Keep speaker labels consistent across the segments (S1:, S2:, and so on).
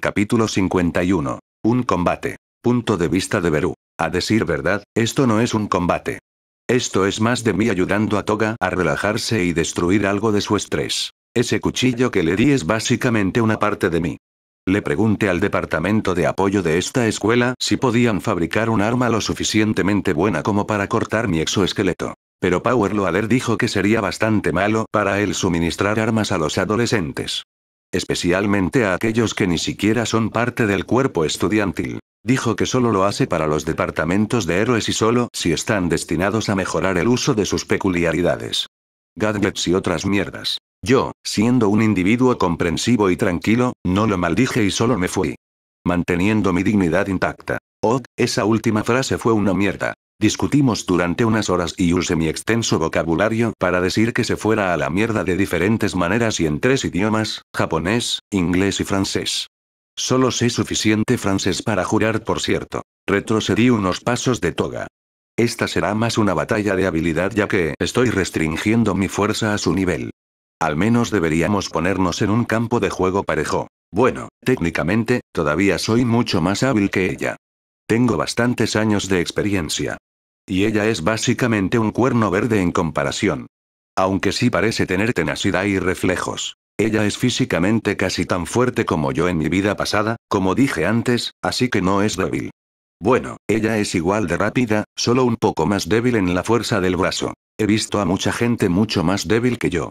S1: Capítulo 51. Un combate. Punto de vista de Beru. A decir verdad, esto no es un combate. Esto es más de mí ayudando a Toga a relajarse y destruir algo de su estrés. Ese cuchillo que le di es básicamente una parte de mí. Le pregunté al departamento de apoyo de esta escuela si podían fabricar un arma lo suficientemente buena como para cortar mi exoesqueleto. Pero Power Loader dijo que sería bastante malo para él suministrar armas a los adolescentes. Especialmente a aquellos que ni siquiera son parte del cuerpo estudiantil. Dijo que solo lo hace para los departamentos de héroes y solo si están destinados a mejorar el uso de sus peculiaridades. Gadgets y otras mierdas. Yo, siendo un individuo comprensivo y tranquilo, no lo maldije y solo me fui. Manteniendo mi dignidad intacta. Oh, esa última frase fue una mierda. Discutimos durante unas horas y usé mi extenso vocabulario para decir que se fuera a la mierda de diferentes maneras y en tres idiomas, japonés, inglés y francés. Solo sé suficiente francés para jurar, por cierto. Retrocedí unos pasos de toga. Esta será más una batalla de habilidad ya que estoy restringiendo mi fuerza a su nivel. Al menos deberíamos ponernos en un campo de juego parejo. Bueno, técnicamente, todavía soy mucho más hábil que ella. Tengo bastantes años de experiencia y ella es básicamente un cuerno verde en comparación. Aunque sí parece tener tenacidad y reflejos. Ella es físicamente casi tan fuerte como yo en mi vida pasada, como dije antes, así que no es débil. Bueno, ella es igual de rápida, solo un poco más débil en la fuerza del brazo. He visto a mucha gente mucho más débil que yo.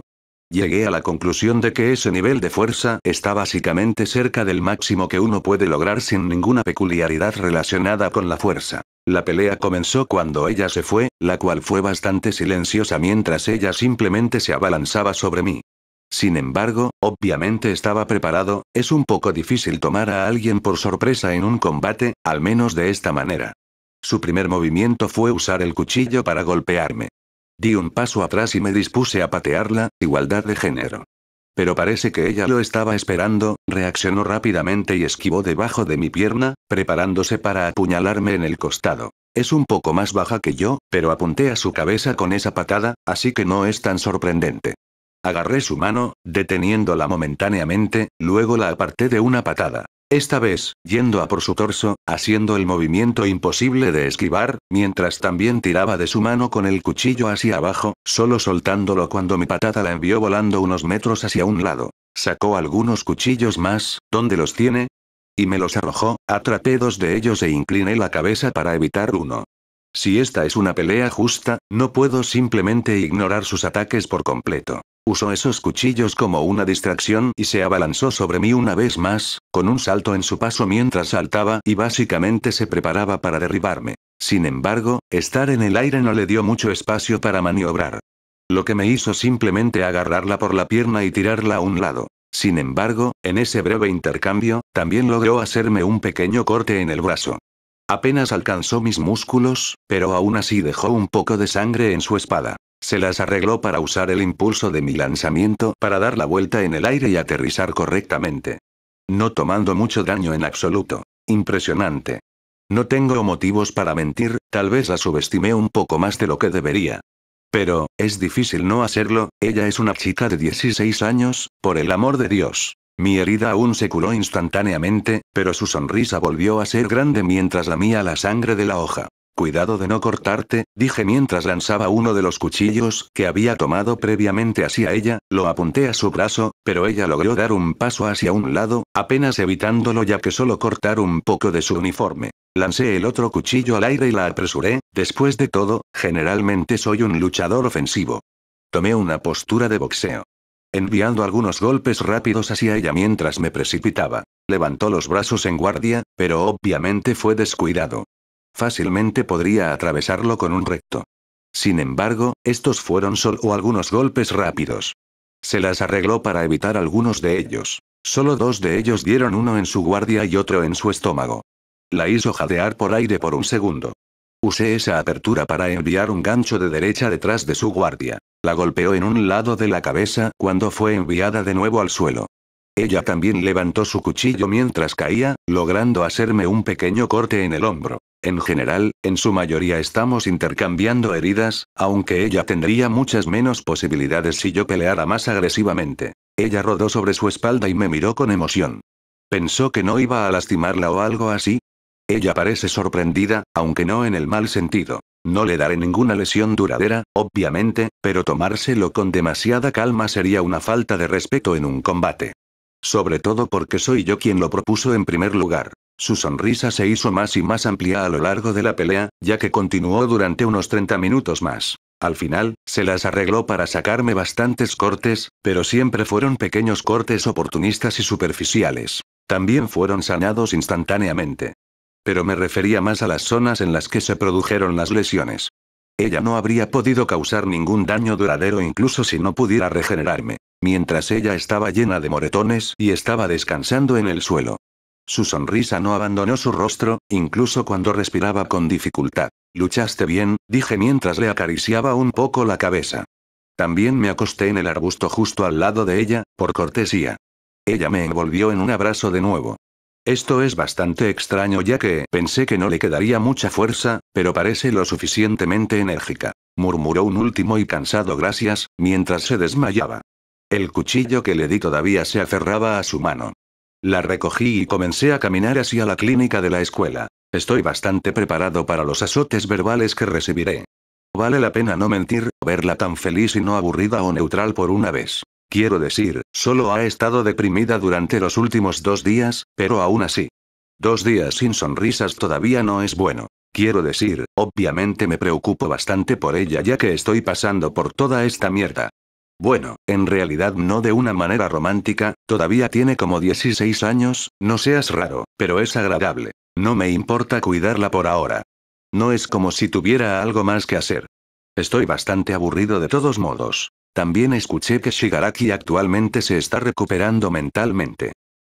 S1: Llegué a la conclusión de que ese nivel de fuerza está básicamente cerca del máximo que uno puede lograr sin ninguna peculiaridad relacionada con la fuerza. La pelea comenzó cuando ella se fue, la cual fue bastante silenciosa mientras ella simplemente se abalanzaba sobre mí. Sin embargo, obviamente estaba preparado, es un poco difícil tomar a alguien por sorpresa en un combate, al menos de esta manera. Su primer movimiento fue usar el cuchillo para golpearme. Di un paso atrás y me dispuse a patearla, igualdad de género. Pero parece que ella lo estaba esperando, reaccionó rápidamente y esquivó debajo de mi pierna, preparándose para apuñalarme en el costado. Es un poco más baja que yo, pero apunté a su cabeza con esa patada, así que no es tan sorprendente. Agarré su mano, deteniéndola momentáneamente, luego la aparté de una patada. Esta vez, yendo a por su torso, haciendo el movimiento imposible de esquivar, mientras también tiraba de su mano con el cuchillo hacia abajo, solo soltándolo cuando mi patada la envió volando unos metros hacia un lado. Sacó algunos cuchillos más, ¿dónde los tiene? Y me los arrojó, atrapé dos de ellos e incliné la cabeza para evitar uno. Si esta es una pelea justa, no puedo simplemente ignorar sus ataques por completo. Usó esos cuchillos como una distracción y se abalanzó sobre mí una vez más, con un salto en su paso mientras saltaba y básicamente se preparaba para derribarme. Sin embargo, estar en el aire no le dio mucho espacio para maniobrar. Lo que me hizo simplemente agarrarla por la pierna y tirarla a un lado. Sin embargo, en ese breve intercambio, también logró hacerme un pequeño corte en el brazo. Apenas alcanzó mis músculos, pero aún así dejó un poco de sangre en su espada. Se las arregló para usar el impulso de mi lanzamiento para dar la vuelta en el aire y aterrizar correctamente. No tomando mucho daño en absoluto. Impresionante. No tengo motivos para mentir, tal vez la subestimé un poco más de lo que debería. Pero, es difícil no hacerlo, ella es una chica de 16 años, por el amor de Dios. Mi herida aún se curó instantáneamente, pero su sonrisa volvió a ser grande mientras lamía la sangre de la hoja. Cuidado de no cortarte, dije mientras lanzaba uno de los cuchillos que había tomado previamente hacia ella, lo apunté a su brazo, pero ella logró dar un paso hacia un lado, apenas evitándolo ya que solo cortar un poco de su uniforme. Lancé el otro cuchillo al aire y la apresuré, después de todo, generalmente soy un luchador ofensivo. Tomé una postura de boxeo. Enviando algunos golpes rápidos hacia ella mientras me precipitaba. Levantó los brazos en guardia, pero obviamente fue descuidado. Fácilmente podría atravesarlo con un recto. Sin embargo, estos fueron solo algunos golpes rápidos. Se las arregló para evitar algunos de ellos. Solo dos de ellos dieron uno en su guardia y otro en su estómago. La hizo jadear por aire por un segundo. Usé esa apertura para enviar un gancho de derecha detrás de su guardia. La golpeó en un lado de la cabeza cuando fue enviada de nuevo al suelo. Ella también levantó su cuchillo mientras caía, logrando hacerme un pequeño corte en el hombro. En general, en su mayoría estamos intercambiando heridas, aunque ella tendría muchas menos posibilidades si yo peleara más agresivamente. Ella rodó sobre su espalda y me miró con emoción. ¿Pensó que no iba a lastimarla o algo así? Ella parece sorprendida, aunque no en el mal sentido. No le daré ninguna lesión duradera, obviamente, pero tomárselo con demasiada calma sería una falta de respeto en un combate. Sobre todo porque soy yo quien lo propuso en primer lugar. Su sonrisa se hizo más y más amplia a lo largo de la pelea, ya que continuó durante unos 30 minutos más. Al final, se las arregló para sacarme bastantes cortes, pero siempre fueron pequeños cortes oportunistas y superficiales. También fueron sanados instantáneamente. Pero me refería más a las zonas en las que se produjeron las lesiones. Ella no habría podido causar ningún daño duradero incluso si no pudiera regenerarme. Mientras ella estaba llena de moretones y estaba descansando en el suelo. Su sonrisa no abandonó su rostro, incluso cuando respiraba con dificultad. Luchaste bien, dije mientras le acariciaba un poco la cabeza. También me acosté en el arbusto justo al lado de ella, por cortesía. Ella me envolvió en un abrazo de nuevo. Esto es bastante extraño ya que pensé que no le quedaría mucha fuerza, pero parece lo suficientemente enérgica. Murmuró un último y cansado gracias, mientras se desmayaba. El cuchillo que le di todavía se aferraba a su mano. La recogí y comencé a caminar hacia la clínica de la escuela. Estoy bastante preparado para los azotes verbales que recibiré. Vale la pena no mentir, verla tan feliz y no aburrida o neutral por una vez. Quiero decir, solo ha estado deprimida durante los últimos dos días, pero aún así. Dos días sin sonrisas todavía no es bueno. Quiero decir, obviamente me preocupo bastante por ella ya que estoy pasando por toda esta mierda. Bueno, en realidad no de una manera romántica, todavía tiene como 16 años, no seas raro, pero es agradable. No me importa cuidarla por ahora. No es como si tuviera algo más que hacer. Estoy bastante aburrido de todos modos. También escuché que Shigaraki actualmente se está recuperando mentalmente.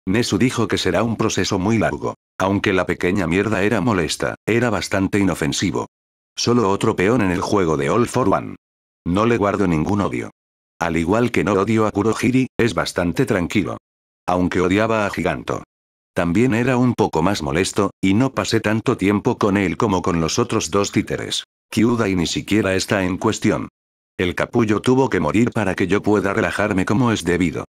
S1: Nesu dijo que será un proceso muy largo. Aunque la pequeña mierda era molesta, era bastante inofensivo. Solo otro peón en el juego de All for One. No le guardo ningún odio. Al igual que no odio a Kurohiri, es bastante tranquilo. Aunque odiaba a Giganto. También era un poco más molesto, y no pasé tanto tiempo con él como con los otros dos títeres. Kyuda y ni siquiera está en cuestión. El capullo tuvo que morir para que yo pueda relajarme como es debido.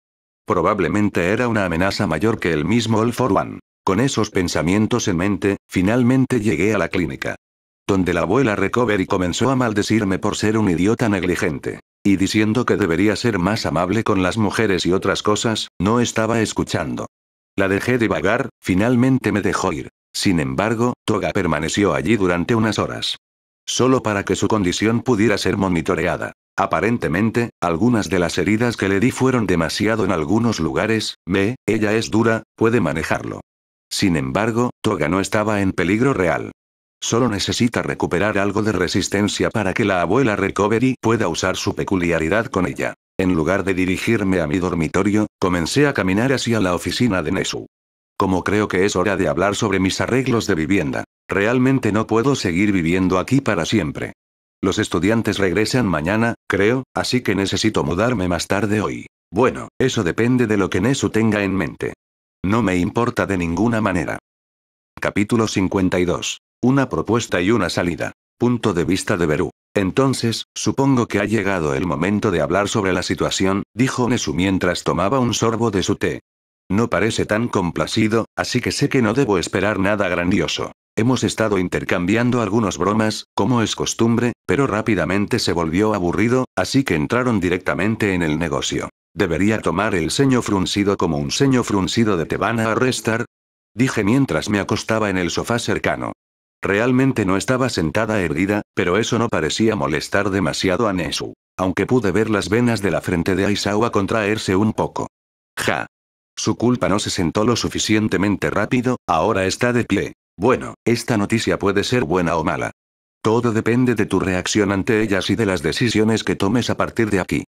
S1: Probablemente era una amenaza mayor que el mismo All for One. Con esos pensamientos en mente, finalmente llegué a la clínica. Donde la abuela Recovery comenzó a maldecirme por ser un idiota negligente. Y diciendo que debería ser más amable con las mujeres y otras cosas, no estaba escuchando. La dejé vagar, finalmente me dejó ir. Sin embargo, Toga permaneció allí durante unas horas solo para que su condición pudiera ser monitoreada. Aparentemente, algunas de las heridas que le di fueron demasiado en algunos lugares, ve, ella es dura, puede manejarlo. Sin embargo, Toga no estaba en peligro real. Solo necesita recuperar algo de resistencia para que la abuela Recovery pueda usar su peculiaridad con ella. En lugar de dirigirme a mi dormitorio, comencé a caminar hacia la oficina de Nesu. Como creo que es hora de hablar sobre mis arreglos de vivienda. Realmente no puedo seguir viviendo aquí para siempre. Los estudiantes regresan mañana, creo, así que necesito mudarme más tarde hoy. Bueno, eso depende de lo que Nesu tenga en mente. No me importa de ninguna manera. Capítulo 52. Una propuesta y una salida. Punto de vista de Beru. Entonces, supongo que ha llegado el momento de hablar sobre la situación, dijo Nesu mientras tomaba un sorbo de su té. No parece tan complacido, así que sé que no debo esperar nada grandioso. Hemos estado intercambiando algunos bromas, como es costumbre, pero rápidamente se volvió aburrido, así que entraron directamente en el negocio. ¿Debería tomar el ceño fruncido como un ceño fruncido de te van a arrestar? Dije mientras me acostaba en el sofá cercano. Realmente no estaba sentada erguida, pero eso no parecía molestar demasiado a Nesu, aunque pude ver las venas de la frente de Aisawa contraerse un poco. Ja. Su culpa no se sentó lo suficientemente rápido, ahora está de pie. Bueno, esta noticia puede ser buena o mala. Todo depende de tu reacción ante ellas y de las decisiones que tomes a partir de aquí.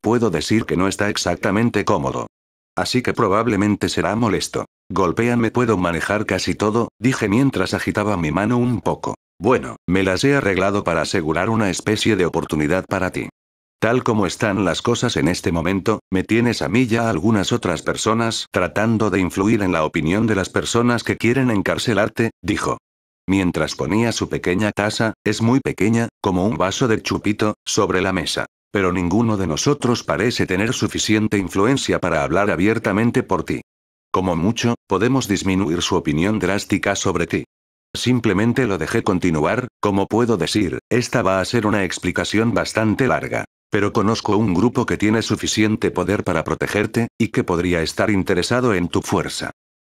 S1: Puedo decir que no está exactamente cómodo. Así que probablemente será molesto. me puedo manejar casi todo, dije mientras agitaba mi mano un poco. Bueno, me las he arreglado para asegurar una especie de oportunidad para ti. Tal como están las cosas en este momento, me tienes a mí y a algunas otras personas tratando de influir en la opinión de las personas que quieren encarcelarte, dijo. Mientras ponía su pequeña taza, es muy pequeña, como un vaso de chupito, sobre la mesa. Pero ninguno de nosotros parece tener suficiente influencia para hablar abiertamente por ti. Como mucho, podemos disminuir su opinión drástica sobre ti. Simplemente lo dejé continuar, como puedo decir, esta va a ser una explicación bastante larga. Pero conozco un grupo que tiene suficiente poder para protegerte, y que podría estar interesado en tu fuerza.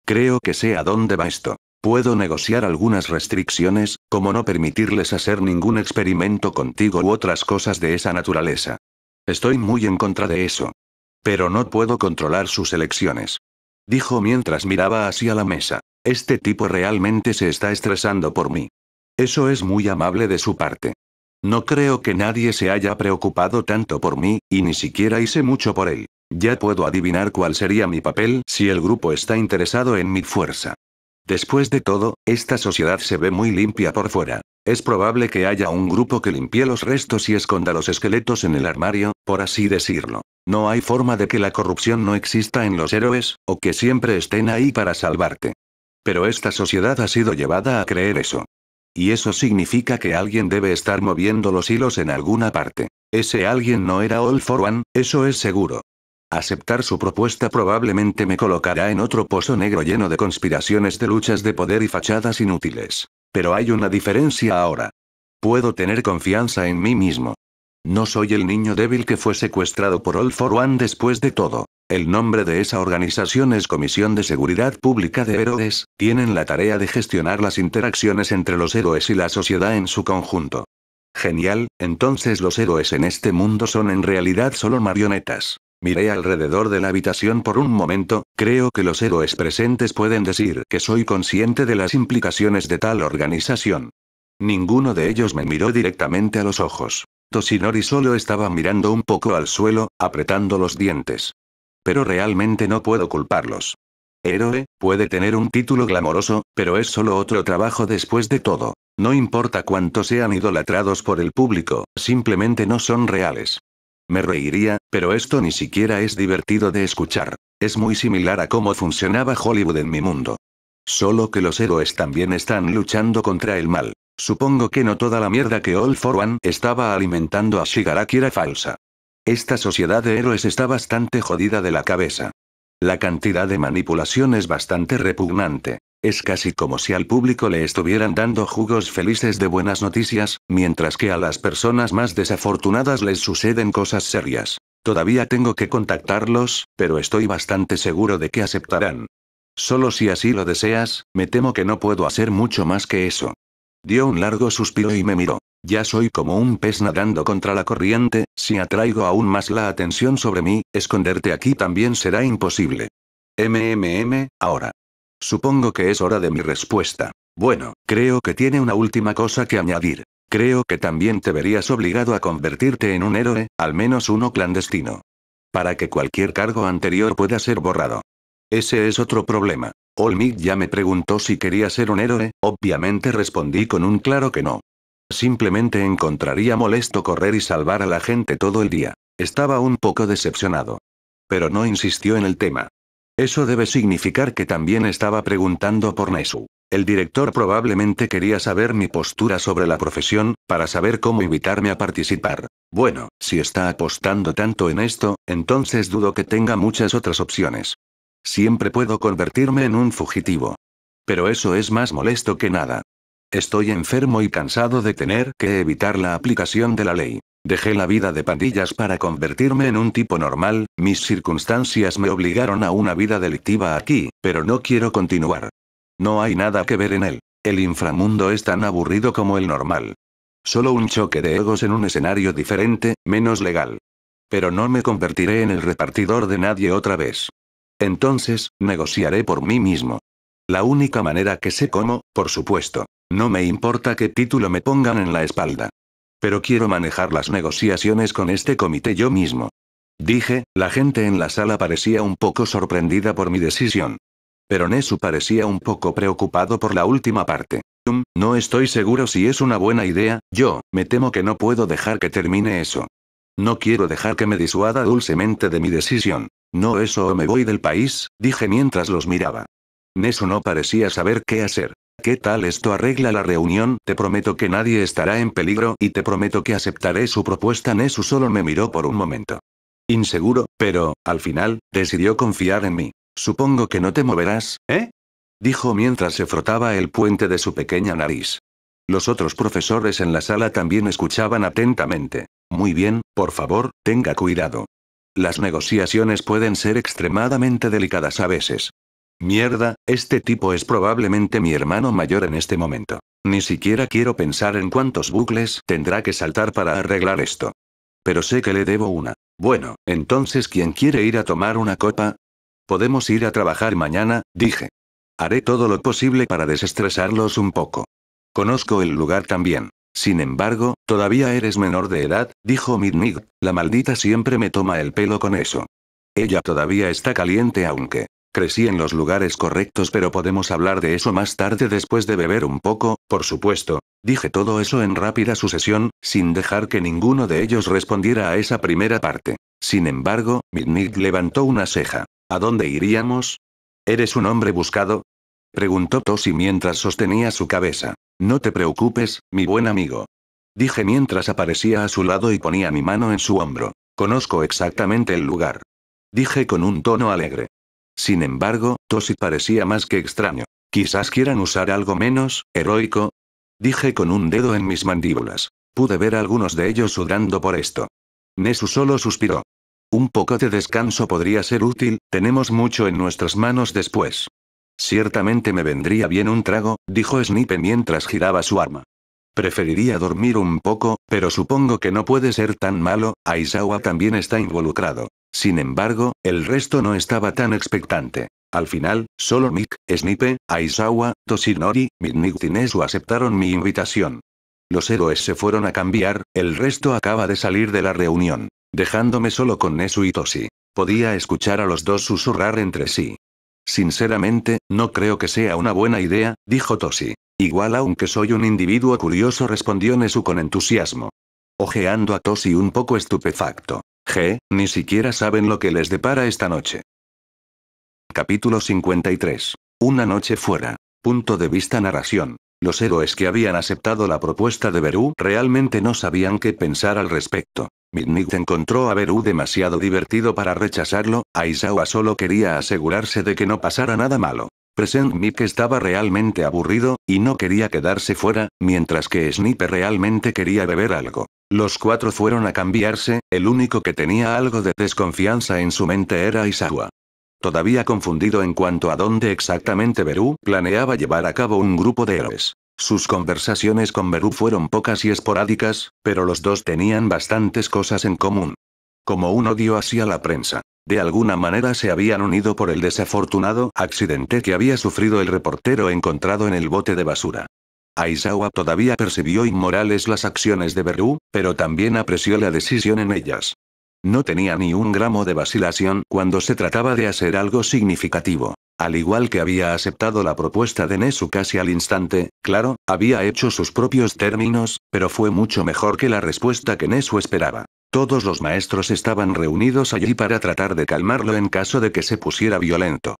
S1: Creo que sé a dónde va esto. Puedo negociar algunas restricciones, como no permitirles hacer ningún experimento contigo u otras cosas de esa naturaleza. Estoy muy en contra de eso. Pero no puedo controlar sus elecciones. Dijo mientras miraba hacia la mesa. Este tipo realmente se está estresando por mí. Eso es muy amable de su parte. No creo que nadie se haya preocupado tanto por mí, y ni siquiera hice mucho por él. Ya puedo adivinar cuál sería mi papel si el grupo está interesado en mi fuerza. Después de todo, esta sociedad se ve muy limpia por fuera. Es probable que haya un grupo que limpie los restos y esconda los esqueletos en el armario, por así decirlo. No hay forma de que la corrupción no exista en los héroes, o que siempre estén ahí para salvarte. Pero esta sociedad ha sido llevada a creer eso. Y eso significa que alguien debe estar moviendo los hilos en alguna parte. Ese alguien no era All for One, eso es seguro. Aceptar su propuesta probablemente me colocará en otro pozo negro lleno de conspiraciones de luchas de poder y fachadas inútiles. Pero hay una diferencia ahora. Puedo tener confianza en mí mismo. No soy el niño débil que fue secuestrado por All for One después de todo. El nombre de esa organización es Comisión de Seguridad Pública de Héroes, tienen la tarea de gestionar las interacciones entre los héroes y la sociedad en su conjunto. Genial, entonces los héroes en este mundo son en realidad solo marionetas. Miré alrededor de la habitación por un momento, creo que los héroes presentes pueden decir que soy consciente de las implicaciones de tal organización. Ninguno de ellos me miró directamente a los ojos. Toshinori solo estaba mirando un poco al suelo, apretando los dientes. Pero realmente no puedo culparlos. Héroe, puede tener un título glamoroso, pero es solo otro trabajo después de todo. No importa cuánto sean idolatrados por el público, simplemente no son reales. Me reiría, pero esto ni siquiera es divertido de escuchar. Es muy similar a cómo funcionaba Hollywood en mi mundo. Solo que los héroes también están luchando contra el mal. Supongo que no toda la mierda que All for One estaba alimentando a Shigaraki era falsa. Esta sociedad de héroes está bastante jodida de la cabeza. La cantidad de manipulación es bastante repugnante. Es casi como si al público le estuvieran dando jugos felices de buenas noticias, mientras que a las personas más desafortunadas les suceden cosas serias. Todavía tengo que contactarlos, pero estoy bastante seguro de que aceptarán. Solo si así lo deseas, me temo que no puedo hacer mucho más que eso. Dio un largo suspiro y me miró. Ya soy como un pez nadando contra la corriente, si atraigo aún más la atención sobre mí, esconderte aquí también será imposible. MMM, ahora. Supongo que es hora de mi respuesta. Bueno, creo que tiene una última cosa que añadir. Creo que también te verías obligado a convertirte en un héroe, al menos uno clandestino. Para que cualquier cargo anterior pueda ser borrado. Ese es otro problema. Olmig ya me preguntó si quería ser un héroe, obviamente respondí con un claro que no. Simplemente encontraría molesto correr y salvar a la gente todo el día. Estaba un poco decepcionado. Pero no insistió en el tema. Eso debe significar que también estaba preguntando por Nesu. El director probablemente quería saber mi postura sobre la profesión, para saber cómo invitarme a participar. Bueno, si está apostando tanto en esto, entonces dudo que tenga muchas otras opciones. Siempre puedo convertirme en un fugitivo. Pero eso es más molesto que nada. Estoy enfermo y cansado de tener que evitar la aplicación de la ley. Dejé la vida de pandillas para convertirme en un tipo normal, mis circunstancias me obligaron a una vida delictiva aquí, pero no quiero continuar. No hay nada que ver en él. El inframundo es tan aburrido como el normal. Solo un choque de egos en un escenario diferente, menos legal. Pero no me convertiré en el repartidor de nadie otra vez. Entonces, negociaré por mí mismo. La única manera que sé cómo, por supuesto. No me importa qué título me pongan en la espalda. Pero quiero manejar las negociaciones con este comité yo mismo. Dije, la gente en la sala parecía un poco sorprendida por mi decisión. Pero Nesu parecía un poco preocupado por la última parte. Mm, no estoy seguro si es una buena idea, yo, me temo que no puedo dejar que termine eso. No quiero dejar que me disuada dulcemente de mi decisión. No eso o me voy del país, dije mientras los miraba. Nesu no parecía saber qué hacer. ¿Qué tal esto arregla la reunión? Te prometo que nadie estará en peligro y te prometo que aceptaré su propuesta. Nesu solo me miró por un momento. Inseguro, pero, al final, decidió confiar en mí. Supongo que no te moverás, ¿eh? Dijo mientras se frotaba el puente de su pequeña nariz. Los otros profesores en la sala también escuchaban atentamente. Muy bien, por favor, tenga cuidado. Las negociaciones pueden ser extremadamente delicadas a veces. Mierda, este tipo es probablemente mi hermano mayor en este momento. Ni siquiera quiero pensar en cuántos bucles tendrá que saltar para arreglar esto. Pero sé que le debo una. Bueno, entonces ¿quién quiere ir a tomar una copa? Podemos ir a trabajar mañana, dije. Haré todo lo posible para desestresarlos un poco. Conozco el lugar también. Sin embargo, todavía eres menor de edad, dijo Midnig, la maldita siempre me toma el pelo con eso. Ella todavía está caliente aunque crecí en los lugares correctos pero podemos hablar de eso más tarde después de beber un poco, por supuesto. Dije todo eso en rápida sucesión, sin dejar que ninguno de ellos respondiera a esa primera parte. Sin embargo, Midnig levantó una ceja. ¿A dónde iríamos? Eres un hombre buscado, Preguntó Tosi mientras sostenía su cabeza. No te preocupes, mi buen amigo. Dije mientras aparecía a su lado y ponía mi mano en su hombro. Conozco exactamente el lugar. Dije con un tono alegre. Sin embargo, Tosi parecía más que extraño. Quizás quieran usar algo menos, heroico. Dije con un dedo en mis mandíbulas. Pude ver algunos de ellos sudando por esto. Nesu solo suspiró. Un poco de descanso podría ser útil, tenemos mucho en nuestras manos después. Ciertamente me vendría bien un trago, dijo Snipe mientras giraba su arma. Preferiría dormir un poco, pero supongo que no puede ser tan malo, Aizawa también está involucrado. Sin embargo, el resto no estaba tan expectante. Al final, solo Mick, Snipe, Aizawa, Toshinori, nesu aceptaron mi invitación. Los héroes se fueron a cambiar, el resto acaba de salir de la reunión, dejándome solo con Nesu y Toshi. Podía escuchar a los dos susurrar entre sí. Sinceramente, no creo que sea una buena idea, dijo Toshi. Igual aunque soy un individuo curioso respondió Nesu con entusiasmo. Ojeando a Toshi un poco estupefacto. G, ni siquiera saben lo que les depara esta noche. Capítulo 53. Una noche fuera. Punto de vista narración. Los héroes que habían aceptado la propuesta de Beru realmente no sabían qué pensar al respecto. Midnight encontró a Beru demasiado divertido para rechazarlo, Aizawa solo quería asegurarse de que no pasara nada malo. Present Mick estaba realmente aburrido, y no quería quedarse fuera, mientras que snipe realmente quería beber algo. Los cuatro fueron a cambiarse, el único que tenía algo de desconfianza en su mente era Aizawa. Todavía confundido en cuanto a dónde exactamente Berú planeaba llevar a cabo un grupo de héroes. Sus conversaciones con Berú fueron pocas y esporádicas, pero los dos tenían bastantes cosas en común. Como un odio hacia la prensa. De alguna manera se habían unido por el desafortunado accidente que había sufrido el reportero encontrado en el bote de basura. Aizawa todavía percibió inmorales las acciones de Berú, pero también apreció la decisión en ellas. No tenía ni un gramo de vacilación cuando se trataba de hacer algo significativo. Al igual que había aceptado la propuesta de Nesu casi al instante, claro, había hecho sus propios términos, pero fue mucho mejor que la respuesta que Nesu esperaba. Todos los maestros estaban reunidos allí para tratar de calmarlo en caso de que se pusiera violento.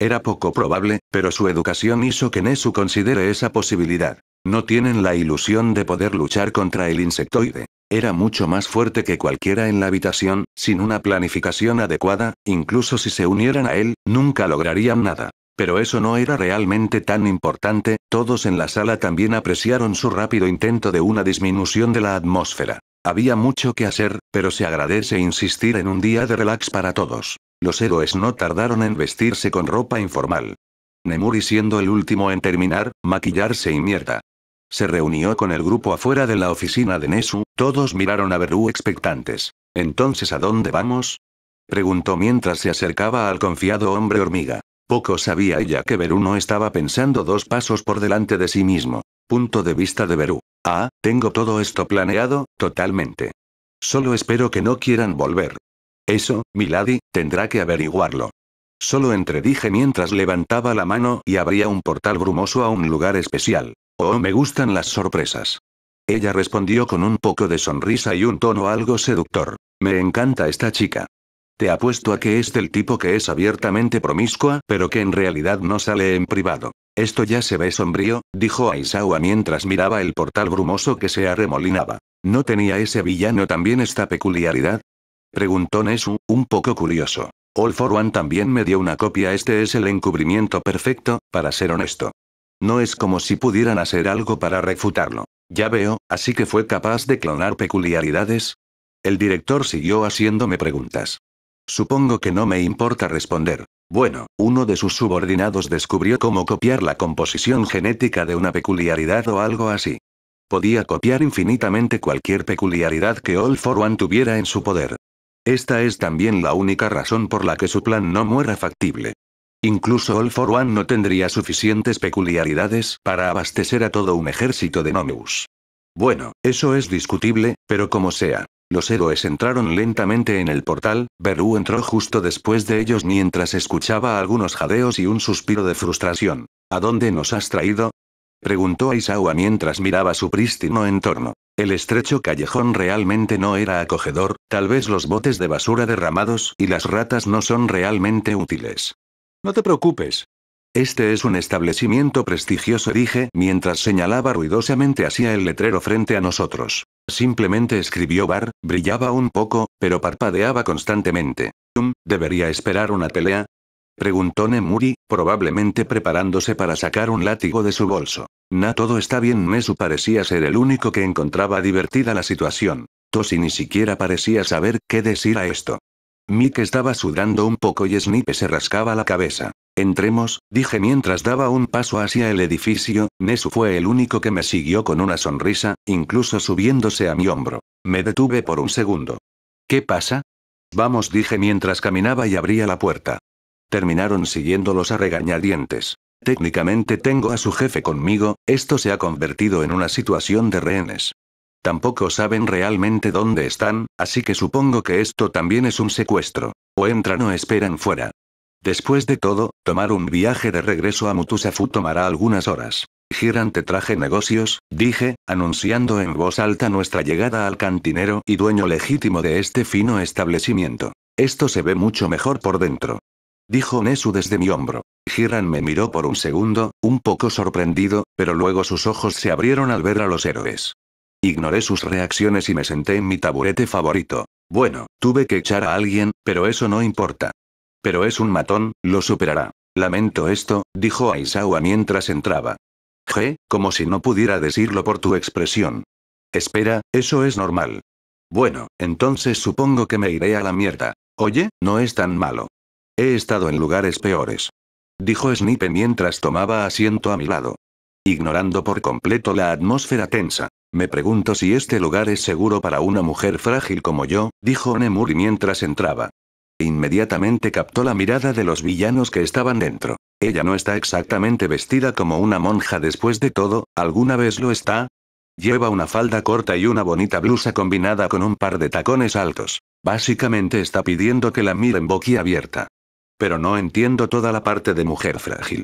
S1: Era poco probable, pero su educación hizo que Nesu considere esa posibilidad. No tienen la ilusión de poder luchar contra el insectoide. Era mucho más fuerte que cualquiera en la habitación, sin una planificación adecuada, incluso si se unieran a él, nunca lograrían nada. Pero eso no era realmente tan importante, todos en la sala también apreciaron su rápido intento de una disminución de la atmósfera. Había mucho que hacer, pero se agradece insistir en un día de relax para todos. Los héroes no tardaron en vestirse con ropa informal. Nemuri siendo el último en terminar, maquillarse y mierda. Se reunió con el grupo afuera de la oficina de Nesu, todos miraron a Beru expectantes. ¿Entonces a dónde vamos? Preguntó mientras se acercaba al confiado hombre hormiga. Poco sabía ella que Beru no estaba pensando dos pasos por delante de sí mismo. Punto de vista de Beru. Ah, tengo todo esto planeado, totalmente. Solo espero que no quieran volver. Eso, Milady, tendrá que averiguarlo. Solo entredije mientras levantaba la mano y abría un portal brumoso a un lugar especial. Oh, me gustan las sorpresas. Ella respondió con un poco de sonrisa y un tono algo seductor. Me encanta esta chica. Te apuesto a que es del tipo que es abiertamente promiscua, pero que en realidad no sale en privado. Esto ya se ve sombrío, dijo Aizawa mientras miraba el portal brumoso que se arremolinaba. ¿No tenía ese villano también esta peculiaridad? Preguntó Nesu, un poco curioso. All for One también me dio una copia. Este es el encubrimiento perfecto, para ser honesto. No es como si pudieran hacer algo para refutarlo. Ya veo, así que fue capaz de clonar peculiaridades. El director siguió haciéndome preguntas. Supongo que no me importa responder. Bueno, uno de sus subordinados descubrió cómo copiar la composición genética de una peculiaridad o algo así. Podía copiar infinitamente cualquier peculiaridad que All for One tuviera en su poder. Esta es también la única razón por la que su plan no muera factible. Incluso All for One no tendría suficientes peculiaridades para abastecer a todo un ejército de nomeus Bueno, eso es discutible, pero como sea. Los héroes entraron lentamente en el portal, Beru entró justo después de ellos mientras escuchaba algunos jadeos y un suspiro de frustración. ¿A dónde nos has traído? preguntó Aizawa mientras miraba su prístino entorno. El estrecho callejón realmente no era acogedor, tal vez los botes de basura derramados y las ratas no son realmente útiles. No te preocupes. Este es un establecimiento prestigioso, dije, mientras señalaba ruidosamente hacia el letrero frente a nosotros. Simplemente escribió bar, brillaba un poco, pero parpadeaba constantemente. Um, ¿Debería esperar una pelea? Preguntó Nemuri, probablemente preparándose para sacar un látigo de su bolso. Na todo está bien Mesu parecía ser el único que encontraba divertida la situación. Tosi ni siquiera parecía saber qué decir a esto. Mick estaba sudando un poco y Snipe se rascaba la cabeza. Entremos, dije mientras daba un paso hacia el edificio, Nesu fue el único que me siguió con una sonrisa, incluso subiéndose a mi hombro. Me detuve por un segundo. ¿Qué pasa? Vamos, dije mientras caminaba y abría la puerta. Terminaron siguiéndolos a regañadientes. Técnicamente tengo a su jefe conmigo, esto se ha convertido en una situación de rehenes. Tampoco saben realmente dónde están, así que supongo que esto también es un secuestro. O entran o esperan fuera. Después de todo, tomar un viaje de regreso a Mutusafu tomará algunas horas. Giran te traje negocios, dije, anunciando en voz alta nuestra llegada al cantinero y dueño legítimo de este fino establecimiento. Esto se ve mucho mejor por dentro. Dijo Nesu desde mi hombro. Giran me miró por un segundo, un poco sorprendido, pero luego sus ojos se abrieron al ver a los héroes. Ignoré sus reacciones y me senté en mi taburete favorito. Bueno, tuve que echar a alguien, pero eso no importa. Pero es un matón, lo superará. Lamento esto, dijo Aizawa mientras entraba. Je, como si no pudiera decirlo por tu expresión. Espera, eso es normal. Bueno, entonces supongo que me iré a la mierda. Oye, no es tan malo. He estado en lugares peores. Dijo Snipe mientras tomaba asiento a mi lado. Ignorando por completo la atmósfera tensa. Me pregunto si este lugar es seguro para una mujer frágil como yo, dijo Nemuri mientras entraba. Inmediatamente captó la mirada de los villanos que estaban dentro. Ella no está exactamente vestida como una monja después de todo, ¿alguna vez lo está? Lleva una falda corta y una bonita blusa combinada con un par de tacones altos. Básicamente está pidiendo que la miren boquiabierta. Pero no entiendo toda la parte de mujer frágil.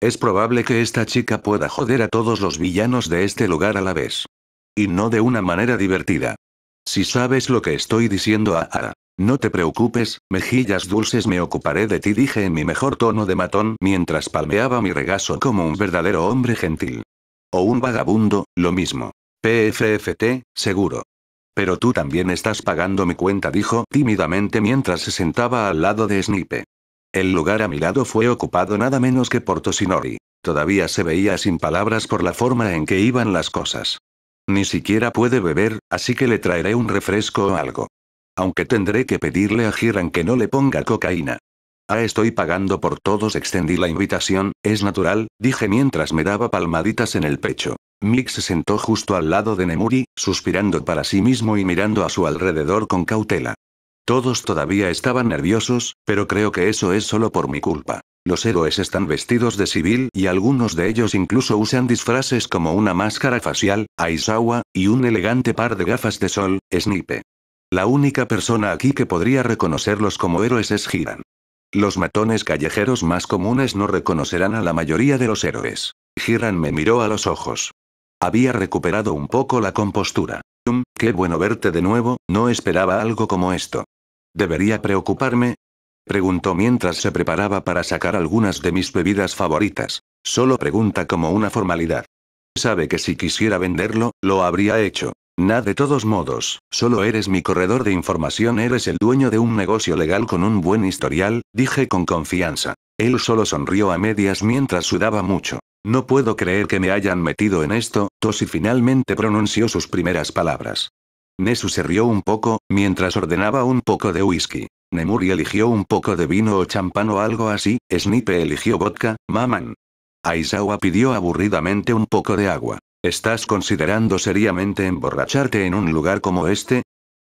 S1: Es probable que esta chica pueda joder a todos los villanos de este lugar a la vez. Y no de una manera divertida. Si sabes lo que estoy diciendo, a ah, Ara. Ah, no te preocupes, mejillas dulces, me ocuparé de ti, dije en mi mejor tono de matón mientras palmeaba mi regazo como un verdadero hombre gentil. O un vagabundo, lo mismo. PFFT, seguro. Pero tú también estás pagando mi cuenta, dijo tímidamente mientras se sentaba al lado de Snipe. El lugar a mi lado fue ocupado nada menos que por Tosinori. Todavía se veía sin palabras por la forma en que iban las cosas. Ni siquiera puede beber, así que le traeré un refresco o algo. Aunque tendré que pedirle a Hiran que no le ponga cocaína. Ah, estoy pagando por todos. Extendí la invitación, es natural, dije mientras me daba palmaditas en el pecho. Mick se sentó justo al lado de Nemuri, suspirando para sí mismo y mirando a su alrededor con cautela. Todos todavía estaban nerviosos, pero creo que eso es solo por mi culpa. Los héroes están vestidos de civil y algunos de ellos incluso usan disfraces como una máscara facial, Aizawa, y un elegante par de gafas de sol, Snipe. La única persona aquí que podría reconocerlos como héroes es Hiran. Los matones callejeros más comunes no reconocerán a la mayoría de los héroes. Hiran me miró a los ojos. Había recuperado un poco la compostura. Mm, qué bueno verte de nuevo, no esperaba algo como esto. ¿Debería preocuparme? Preguntó mientras se preparaba para sacar algunas de mis bebidas favoritas. Solo pregunta como una formalidad. Sabe que si quisiera venderlo, lo habría hecho. Nah, de todos modos, solo eres mi corredor de información, eres el dueño de un negocio legal con un buen historial, dije con confianza. Él solo sonrió a medias mientras sudaba mucho. No puedo creer que me hayan metido en esto, Tosi finalmente pronunció sus primeras palabras. Nesu se rió un poco, mientras ordenaba un poco de whisky. Nemuri eligió un poco de vino o champán o algo así, Snipe eligió vodka, Maman. Aizawa pidió aburridamente un poco de agua. ¿Estás considerando seriamente emborracharte en un lugar como este?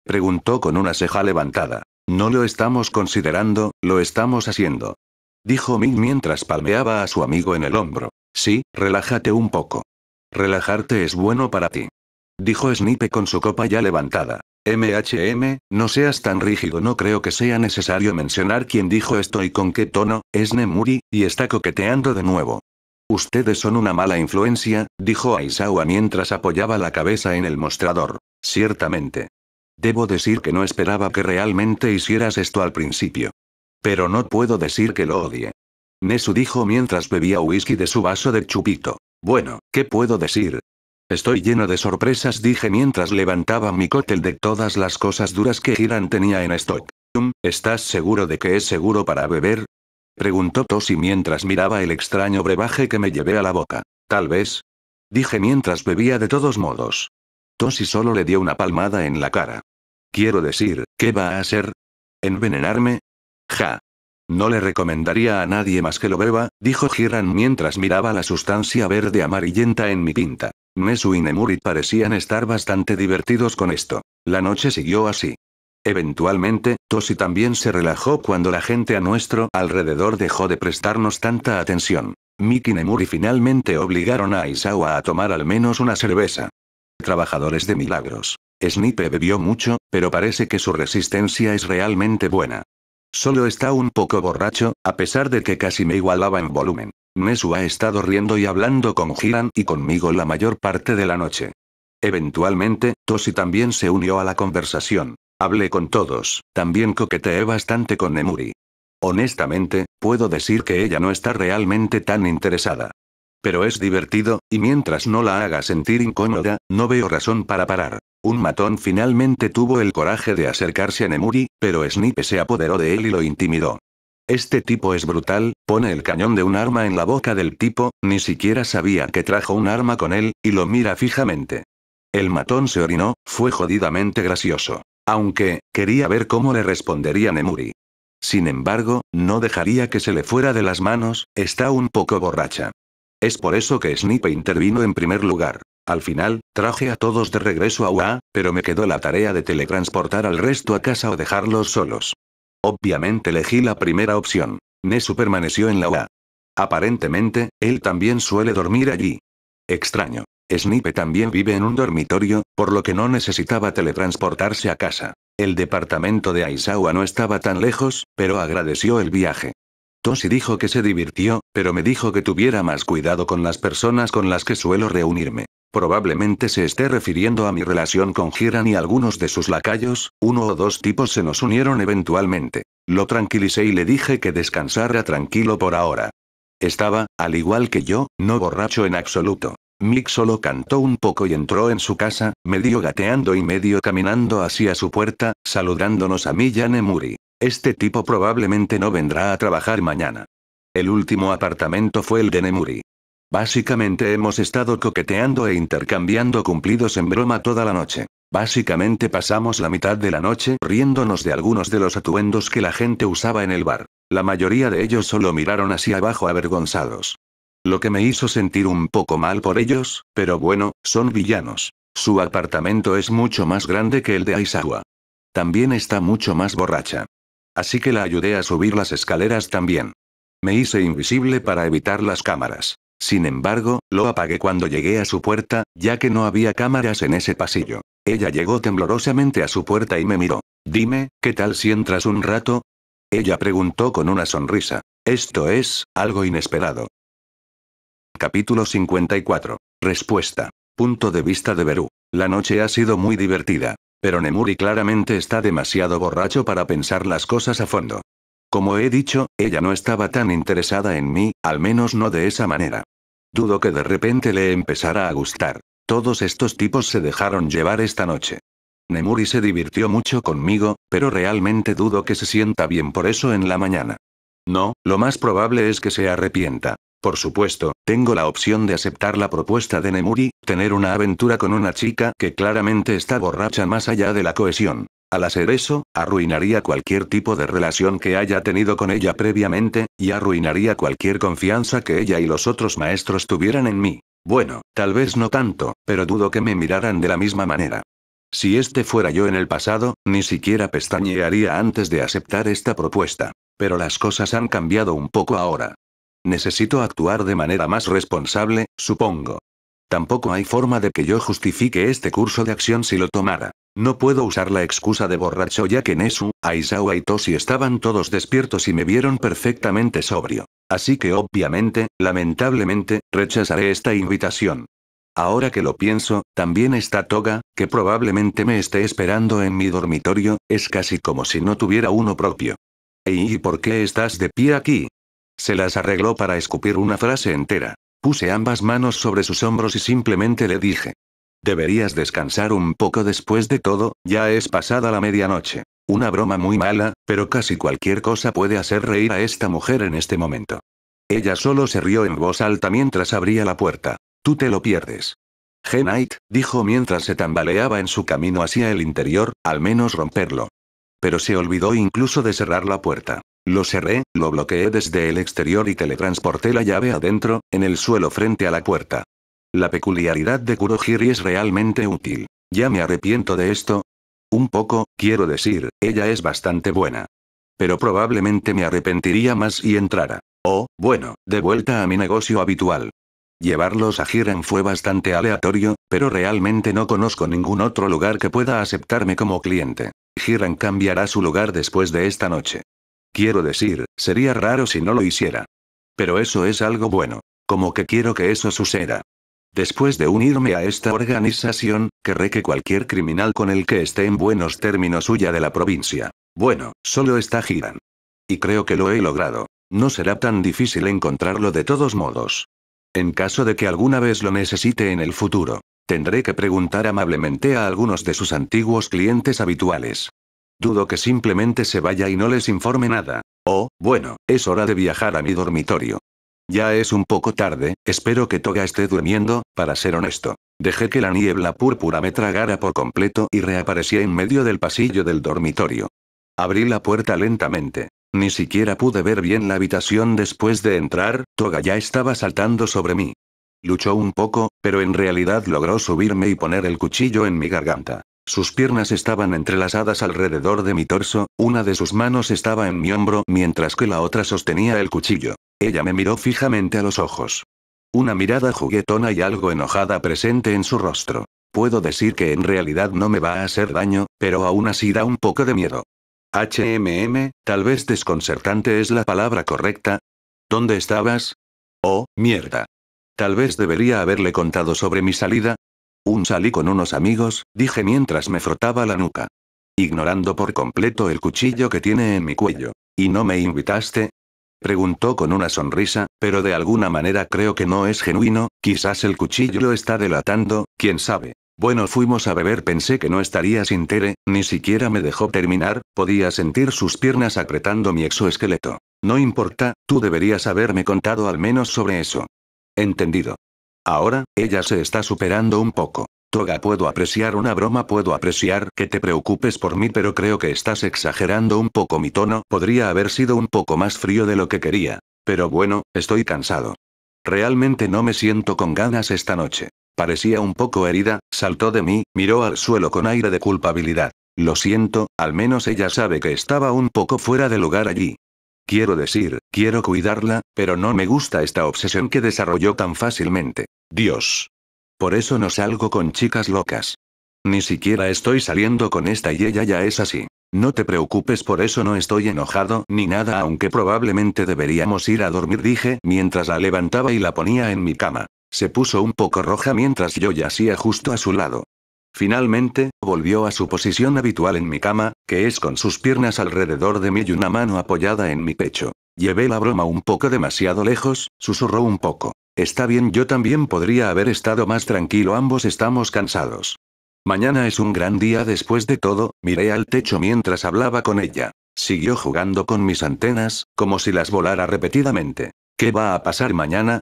S1: Preguntó con una ceja levantada. No lo estamos considerando, lo estamos haciendo. Dijo Min mientras palmeaba a su amigo en el hombro. Sí, relájate un poco. Relajarte es bueno para ti. Dijo Snipe con su copa ya levantada. MHM, no seas tan rígido, no creo que sea necesario mencionar quién dijo esto y con qué tono, es Nemuri, y está coqueteando de nuevo. Ustedes son una mala influencia, dijo Aizawa mientras apoyaba la cabeza en el mostrador. Ciertamente. Debo decir que no esperaba que realmente hicieras esto al principio. Pero no puedo decir que lo odie. Nesu dijo mientras bebía whisky de su vaso de chupito. Bueno, ¿qué puedo decir? Estoy lleno de sorpresas, dije mientras levantaba mi cóctel de todas las cosas duras que Giran tenía en stock. ¿Estás seguro de que es seguro para beber? Preguntó Tosi mientras miraba el extraño brebaje que me llevé a la boca. Tal vez. Dije mientras bebía de todos modos. Tosi solo le dio una palmada en la cara. Quiero decir, ¿qué va a hacer? ¿Envenenarme? Ja. No le recomendaría a nadie más que lo beba, dijo Giran mientras miraba la sustancia verde amarillenta en mi pinta. Nesu y Nemuri parecían estar bastante divertidos con esto. La noche siguió así. Eventualmente, Toshi también se relajó cuando la gente a nuestro alrededor dejó de prestarnos tanta atención. Miki y Nemuri finalmente obligaron a Isawa a tomar al menos una cerveza. Trabajadores de milagros. Snipe bebió mucho, pero parece que su resistencia es realmente buena. Solo está un poco borracho, a pesar de que casi me igualaba en volumen. Nesu ha estado riendo y hablando con Hiran y conmigo la mayor parte de la noche. Eventualmente, Toshi también se unió a la conversación. Hablé con todos, también coqueteé bastante con Nemuri. Honestamente, puedo decir que ella no está realmente tan interesada. Pero es divertido, y mientras no la haga sentir incómoda, no veo razón para parar. Un matón finalmente tuvo el coraje de acercarse a Nemuri, pero Snipe se apoderó de él y lo intimidó. Este tipo es brutal, pone el cañón de un arma en la boca del tipo, ni siquiera sabía que trajo un arma con él, y lo mira fijamente. El matón se orinó, fue jodidamente gracioso. Aunque, quería ver cómo le respondería Nemuri. Sin embargo, no dejaría que se le fuera de las manos, está un poco borracha. Es por eso que Snipe intervino en primer lugar. Al final, traje a todos de regreso a UA, pero me quedó la tarea de teletransportar al resto a casa o dejarlos solos. Obviamente elegí la primera opción. Nesu permaneció en la UA. Aparentemente, él también suele dormir allí. Extraño. Snipe también vive en un dormitorio, por lo que no necesitaba teletransportarse a casa. El departamento de Aizawa no estaba tan lejos, pero agradeció el viaje. Toshi dijo que se divirtió, pero me dijo que tuviera más cuidado con las personas con las que suelo reunirme. Probablemente se esté refiriendo a mi relación con Giran y algunos de sus lacayos, uno o dos tipos se nos unieron eventualmente. Lo tranquilicé y le dije que descansara tranquilo por ahora. Estaba, al igual que yo, no borracho en absoluto. Mick solo cantó un poco y entró en su casa, medio gateando y medio caminando hacia su puerta, saludándonos a mí y a Nemuri. Este tipo probablemente no vendrá a trabajar mañana. El último apartamento fue el de Nemuri. Básicamente hemos estado coqueteando e intercambiando cumplidos en broma toda la noche. Básicamente pasamos la mitad de la noche riéndonos de algunos de los atuendos que la gente usaba en el bar. La mayoría de ellos solo miraron hacia abajo avergonzados. Lo que me hizo sentir un poco mal por ellos, pero bueno, son villanos. Su apartamento es mucho más grande que el de Aizawa. También está mucho más borracha. Así que la ayudé a subir las escaleras también. Me hice invisible para evitar las cámaras. Sin embargo, lo apagué cuando llegué a su puerta, ya que no había cámaras en ese pasillo. Ella llegó temblorosamente a su puerta y me miró. Dime, ¿qué tal si entras un rato? Ella preguntó con una sonrisa. Esto es, algo inesperado. Capítulo 54. Respuesta. Punto de vista de Berú. La noche ha sido muy divertida. Pero Nemuri claramente está demasiado borracho para pensar las cosas a fondo. Como he dicho, ella no estaba tan interesada en mí, al menos no de esa manera. Dudo que de repente le empezara a gustar. Todos estos tipos se dejaron llevar esta noche. Nemuri se divirtió mucho conmigo, pero realmente dudo que se sienta bien por eso en la mañana. No, lo más probable es que se arrepienta. Por supuesto, tengo la opción de aceptar la propuesta de Nemuri, tener una aventura con una chica que claramente está borracha más allá de la cohesión. Al hacer eso, arruinaría cualquier tipo de relación que haya tenido con ella previamente, y arruinaría cualquier confianza que ella y los otros maestros tuvieran en mí. Bueno, tal vez no tanto, pero dudo que me miraran de la misma manera. Si este fuera yo en el pasado, ni siquiera pestañearía antes de aceptar esta propuesta. Pero las cosas han cambiado un poco ahora. Necesito actuar de manera más responsable, supongo. Tampoco hay forma de que yo justifique este curso de acción si lo tomara. No puedo usar la excusa de borracho ya que Nesu, Aizawa y Toshi estaban todos despiertos y me vieron perfectamente sobrio. Así que obviamente, lamentablemente, rechazaré esta invitación. Ahora que lo pienso, también está Toga, que probablemente me esté esperando en mi dormitorio, es casi como si no tuviera uno propio. ¿Y por qué estás de pie aquí? Se las arregló para escupir una frase entera. Puse ambas manos sobre sus hombros y simplemente le dije, Deberías descansar un poco después de todo, ya es pasada la medianoche. Una broma muy mala, pero casi cualquier cosa puede hacer reír a esta mujer en este momento. Ella solo se rió en voz alta mientras abría la puerta. Tú te lo pierdes. Genight dijo mientras se tambaleaba en su camino hacia el interior, al menos romperlo. Pero se olvidó incluso de cerrar la puerta. Lo cerré, lo bloqueé desde el exterior y teletransporté la llave adentro, en el suelo frente a la puerta. La peculiaridad de Kurohiri es realmente útil. Ya me arrepiento de esto. Un poco, quiero decir, ella es bastante buena. Pero probablemente me arrepentiría más y entrara. Oh, bueno, de vuelta a mi negocio habitual. Llevarlos a Giran fue bastante aleatorio, pero realmente no conozco ningún otro lugar que pueda aceptarme como cliente. Giran cambiará su lugar después de esta noche. Quiero decir, sería raro si no lo hiciera. Pero eso es algo bueno. Como que quiero que eso suceda. Después de unirme a esta organización, querré que cualquier criminal con el que esté en buenos términos huya de la provincia. Bueno, solo está Giran. Y creo que lo he logrado. No será tan difícil encontrarlo de todos modos. En caso de que alguna vez lo necesite en el futuro, tendré que preguntar amablemente a algunos de sus antiguos clientes habituales. Dudo que simplemente se vaya y no les informe nada. Oh, bueno, es hora de viajar a mi dormitorio. Ya es un poco tarde, espero que Toga esté durmiendo, para ser honesto. Dejé que la niebla púrpura me tragara por completo y reaparecí en medio del pasillo del dormitorio. Abrí la puerta lentamente. Ni siquiera pude ver bien la habitación después de entrar, Toga ya estaba saltando sobre mí. Luchó un poco, pero en realidad logró subirme y poner el cuchillo en mi garganta. Sus piernas estaban entrelazadas alrededor de mi torso, una de sus manos estaba en mi hombro mientras que la otra sostenía el cuchillo. Ella me miró fijamente a los ojos. Una mirada juguetona y algo enojada presente en su rostro. Puedo decir que en realidad no me va a hacer daño, pero aún así da un poco de miedo. HMM, tal vez desconcertante es la palabra correcta. ¿Dónde estabas? Oh, mierda. Tal vez debería haberle contado sobre mi salida. Un salí con unos amigos, dije mientras me frotaba la nuca. Ignorando por completo el cuchillo que tiene en mi cuello. ¿Y no me invitaste? Preguntó con una sonrisa, pero de alguna manera creo que no es genuino, quizás el cuchillo lo está delatando, quién sabe. Bueno, fuimos a beber, pensé que no estaría sin Tere, ni siquiera me dejó terminar, podía sentir sus piernas apretando mi exoesqueleto. No importa, tú deberías haberme contado al menos sobre eso. Entendido. Ahora, ella se está superando un poco. Toga, puedo apreciar una broma, puedo apreciar que te preocupes por mí, pero creo que estás exagerando un poco mi tono, podría haber sido un poco más frío de lo que quería. Pero bueno, estoy cansado. Realmente no me siento con ganas esta noche. Parecía un poco herida, saltó de mí, miró al suelo con aire de culpabilidad. Lo siento, al menos ella sabe que estaba un poco fuera de lugar allí. Quiero decir, quiero cuidarla, pero no me gusta esta obsesión que desarrolló tan fácilmente. Dios, por eso no salgo con chicas locas. Ni siquiera estoy saliendo con esta y ella ya es así. No te preocupes por eso no estoy enojado ni nada aunque probablemente deberíamos ir a dormir dije mientras la levantaba y la ponía en mi cama. Se puso un poco roja mientras yo yacía justo a su lado. Finalmente, volvió a su posición habitual en mi cama, que es con sus piernas alrededor de mí y una mano apoyada en mi pecho. Llevé la broma un poco demasiado lejos, susurró un poco. Está bien, yo también podría haber estado más tranquilo, ambos estamos cansados. Mañana es un gran día después de todo, miré al techo mientras hablaba con ella. Siguió jugando con mis antenas, como si las volara repetidamente. ¿Qué va a pasar mañana?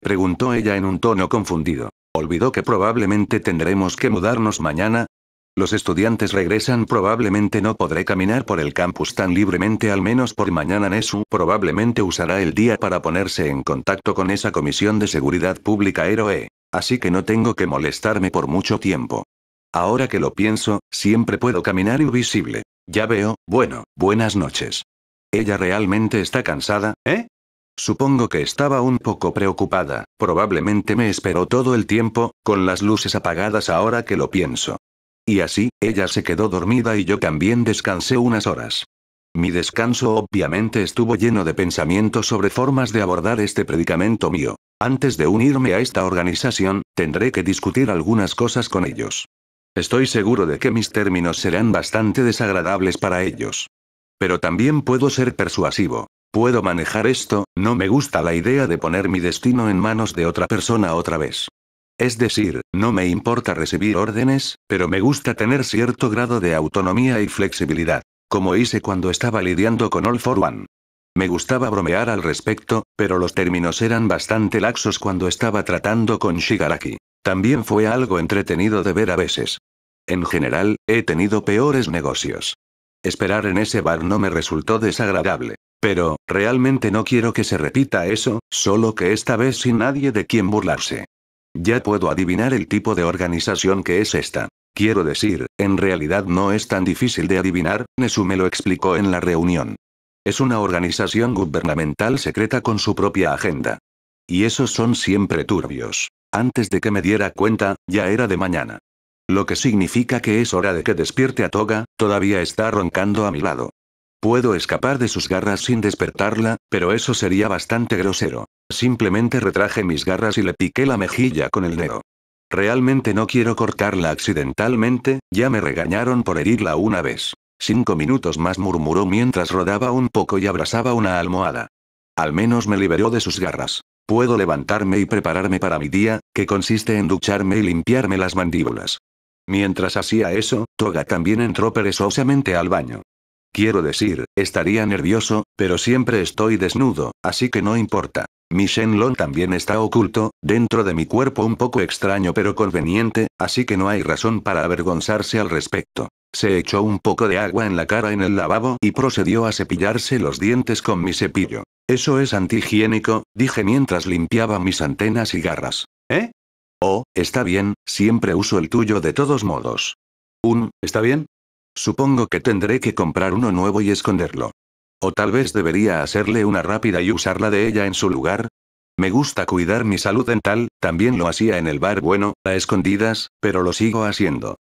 S1: preguntó ella en un tono confundido. Olvidó que probablemente tendremos que mudarnos mañana, los estudiantes regresan probablemente no podré caminar por el campus tan libremente al menos por mañana Nesu probablemente usará el día para ponerse en contacto con esa comisión de seguridad pública héroe. Así que no tengo que molestarme por mucho tiempo. Ahora que lo pienso, siempre puedo caminar invisible. Ya veo, bueno, buenas noches. Ella realmente está cansada, ¿eh? Supongo que estaba un poco preocupada, probablemente me esperó todo el tiempo, con las luces apagadas ahora que lo pienso. Y así, ella se quedó dormida y yo también descansé unas horas. Mi descanso obviamente estuvo lleno de pensamientos sobre formas de abordar este predicamento mío. Antes de unirme a esta organización, tendré que discutir algunas cosas con ellos. Estoy seguro de que mis términos serán bastante desagradables para ellos. Pero también puedo ser persuasivo. Puedo manejar esto, no me gusta la idea de poner mi destino en manos de otra persona otra vez. Es decir, no me importa recibir órdenes, pero me gusta tener cierto grado de autonomía y flexibilidad, como hice cuando estaba lidiando con All for One. Me gustaba bromear al respecto, pero los términos eran bastante laxos cuando estaba tratando con Shigaraki. También fue algo entretenido de ver a veces. En general, he tenido peores negocios. Esperar en ese bar no me resultó desagradable. Pero, realmente no quiero que se repita eso, solo que esta vez sin nadie de quien burlarse. Ya puedo adivinar el tipo de organización que es esta. Quiero decir, en realidad no es tan difícil de adivinar, Nesu me lo explicó en la reunión. Es una organización gubernamental secreta con su propia agenda. Y esos son siempre turbios. Antes de que me diera cuenta, ya era de mañana. Lo que significa que es hora de que despierte a Toga, todavía está roncando a mi lado. Puedo escapar de sus garras sin despertarla, pero eso sería bastante grosero. Simplemente retraje mis garras y le piqué la mejilla con el dedo. Realmente no quiero cortarla accidentalmente, ya me regañaron por herirla una vez. Cinco minutos más murmuró mientras rodaba un poco y abrazaba una almohada. Al menos me liberó de sus garras. Puedo levantarme y prepararme para mi día, que consiste en ducharme y limpiarme las mandíbulas. Mientras hacía eso, Toga también entró perezosamente al baño. Quiero decir, estaría nervioso, pero siempre estoy desnudo, así que no importa. Mi Shenlong también está oculto, dentro de mi cuerpo un poco extraño pero conveniente, así que no hay razón para avergonzarse al respecto. Se echó un poco de agua en la cara en el lavabo y procedió a cepillarse los dientes con mi cepillo. Eso es antihigiénico, dije mientras limpiaba mis antenas y garras. ¿Eh? Oh, está bien, siempre uso el tuyo de todos modos. Un, ¿está bien? Supongo que tendré que comprar uno nuevo y esconderlo. O tal vez debería hacerle una rápida y usarla de ella en su lugar. Me gusta cuidar mi salud dental, también lo hacía en el bar bueno, a escondidas, pero lo sigo haciendo.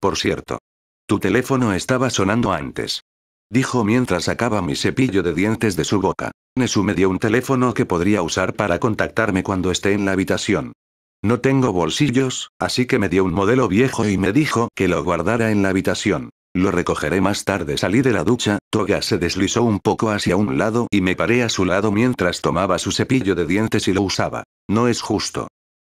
S1: Por cierto. Tu teléfono estaba sonando antes. Dijo mientras sacaba mi cepillo de dientes de su boca. Nesu me dio un teléfono que podría usar para contactarme cuando esté en la habitación. No tengo bolsillos, así que me dio un modelo viejo y me dijo que lo guardara en la habitación. Lo recogeré más tarde. Salí de la ducha, Toga se deslizó un poco hacia un lado y me paré a su lado mientras tomaba su cepillo de dientes y lo usaba. No es justo.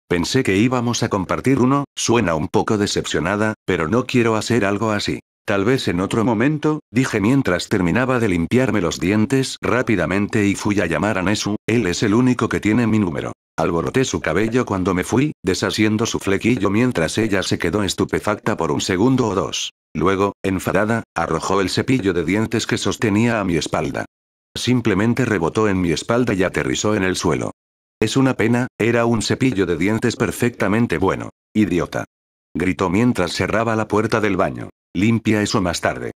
S1: Pensé que íbamos a compartir uno, suena un poco decepcionada, pero no quiero hacer algo así. Tal vez en otro momento, dije mientras terminaba de limpiarme los dientes rápidamente y fui a llamar a Nesu, él es el único que tiene mi número. Alboroté su cabello cuando me fui, deshaciendo su flequillo mientras ella se quedó estupefacta por un segundo o dos. Luego, enfadada, arrojó el cepillo de dientes que sostenía a mi espalda. Simplemente rebotó en mi espalda y aterrizó en el suelo. Es una pena, era un cepillo de dientes perfectamente bueno. Idiota. Gritó mientras cerraba la puerta del baño. Limpia eso más tarde.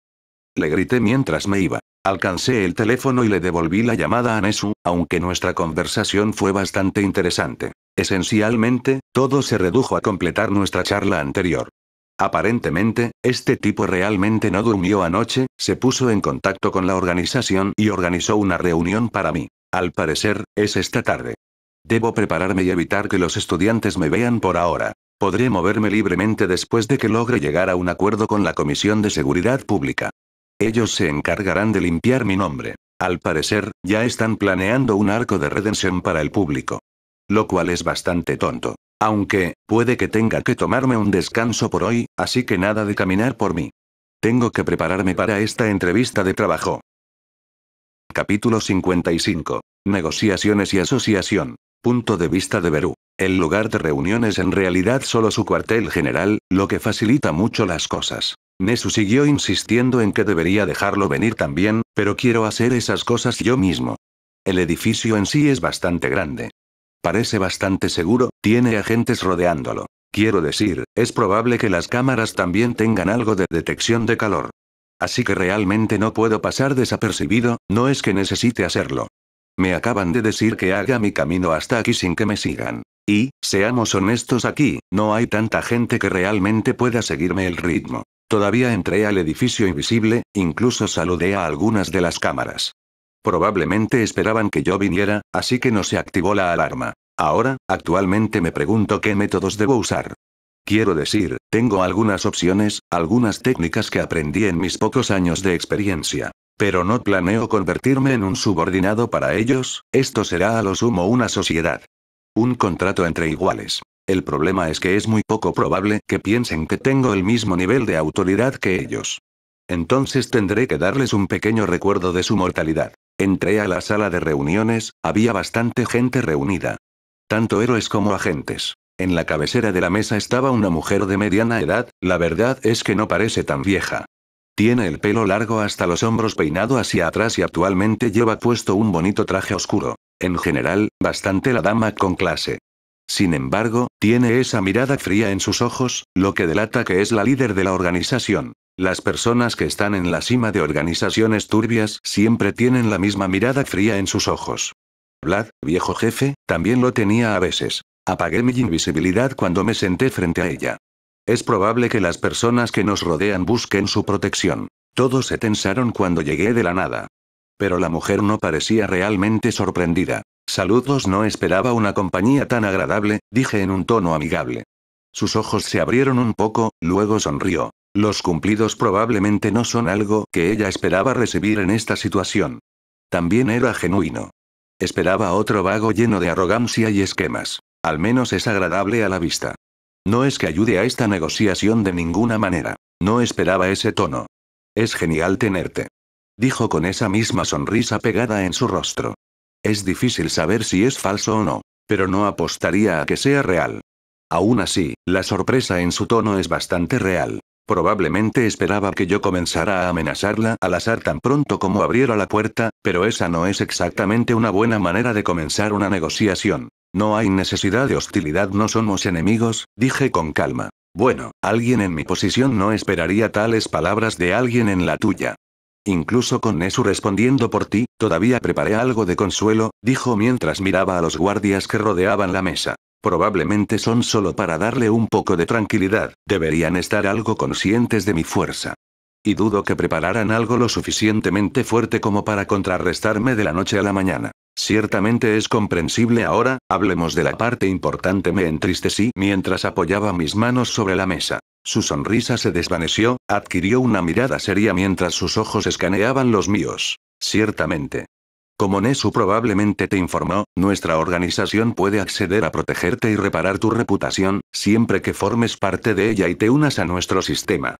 S1: Le grité mientras me iba. Alcancé el teléfono y le devolví la llamada a Nesu, aunque nuestra conversación fue bastante interesante. Esencialmente, todo se redujo a completar nuestra charla anterior. Aparentemente, este tipo realmente no durmió anoche, se puso en contacto con la organización y organizó una reunión para mí. Al parecer, es esta tarde. Debo prepararme y evitar que los estudiantes me vean por ahora. Podré moverme libremente después de que logre llegar a un acuerdo con la Comisión de Seguridad Pública. Ellos se encargarán de limpiar mi nombre. Al parecer, ya están planeando un arco de redención para el público. Lo cual es bastante tonto. Aunque, puede que tenga que tomarme un descanso por hoy, así que nada de caminar por mí. Tengo que prepararme para esta entrevista de trabajo. Capítulo 55. Negociaciones y asociación. Punto de vista de Perú. El lugar de reunión es en realidad solo su cuartel general, lo que facilita mucho las cosas. Nesu siguió insistiendo en que debería dejarlo venir también, pero quiero hacer esas cosas yo mismo. El edificio en sí es bastante grande, Parece bastante seguro, tiene agentes rodeándolo. Quiero decir, es probable que las cámaras también tengan algo de detección de calor. Así que realmente no puedo pasar desapercibido, no es que necesite hacerlo. Me acaban de decir que haga mi camino hasta aquí sin que me sigan. Y, seamos honestos aquí, no hay tanta gente que realmente pueda seguirme el ritmo. Todavía entré al edificio invisible, incluso saludé a algunas de las cámaras. Probablemente esperaban que yo viniera, así que no se activó la alarma. Ahora, actualmente me pregunto qué métodos debo usar. Quiero decir, tengo algunas opciones, algunas técnicas que aprendí en mis pocos años de experiencia. Pero no planeo convertirme en un subordinado para ellos, esto será a lo sumo una sociedad. Un contrato entre iguales. El problema es que es muy poco probable que piensen que tengo el mismo nivel de autoridad que ellos. Entonces tendré que darles un pequeño recuerdo de su mortalidad. Entré a la sala de reuniones, había bastante gente reunida. Tanto héroes como agentes. En la cabecera de la mesa estaba una mujer de mediana edad, la verdad es que no parece tan vieja. Tiene el pelo largo hasta los hombros peinado hacia atrás y actualmente lleva puesto un bonito traje oscuro. En general, bastante la dama con clase. Sin embargo, tiene esa mirada fría en sus ojos, lo que delata que es la líder de la organización. Las personas que están en la cima de organizaciones turbias siempre tienen la misma mirada fría en sus ojos. Vlad, viejo jefe, también lo tenía a veces. Apagué mi invisibilidad cuando me senté frente a ella. Es probable que las personas que nos rodean busquen su protección. Todos se tensaron cuando llegué de la nada. Pero la mujer no parecía realmente sorprendida. Saludos, no esperaba una compañía tan agradable, dije en un tono amigable. Sus ojos se abrieron un poco, luego sonrió. Los cumplidos probablemente no son algo que ella esperaba recibir en esta situación. También era genuino. Esperaba otro vago lleno de arrogancia y esquemas. Al menos es agradable a la vista. No es que ayude a esta negociación de ninguna manera. No esperaba ese tono. Es genial tenerte. Dijo con esa misma sonrisa pegada en su rostro. Es difícil saber si es falso o no, pero no apostaría a que sea real. Aún así, la sorpresa en su tono es bastante real. Probablemente esperaba que yo comenzara a amenazarla al azar tan pronto como abriera la puerta, pero esa no es exactamente una buena manera de comenzar una negociación. No hay necesidad de hostilidad, no somos enemigos, dije con calma. Bueno, alguien en mi posición no esperaría tales palabras de alguien en la tuya. Incluso con Nesu respondiendo por ti, todavía preparé algo de consuelo, dijo mientras miraba a los guardias que rodeaban la mesa. Probablemente son solo para darle un poco de tranquilidad, deberían estar algo conscientes de mi fuerza. Y dudo que prepararan algo lo suficientemente fuerte como para contrarrestarme de la noche a la mañana. Ciertamente es comprensible ahora, hablemos de la parte importante. Me entristecí mientras apoyaba mis manos sobre la mesa. Su sonrisa se desvaneció, adquirió una mirada seria mientras sus ojos escaneaban los míos. Ciertamente. Como Nesu probablemente te informó, nuestra organización puede acceder a protegerte y reparar tu reputación, siempre que formes parte de ella y te unas a nuestro sistema.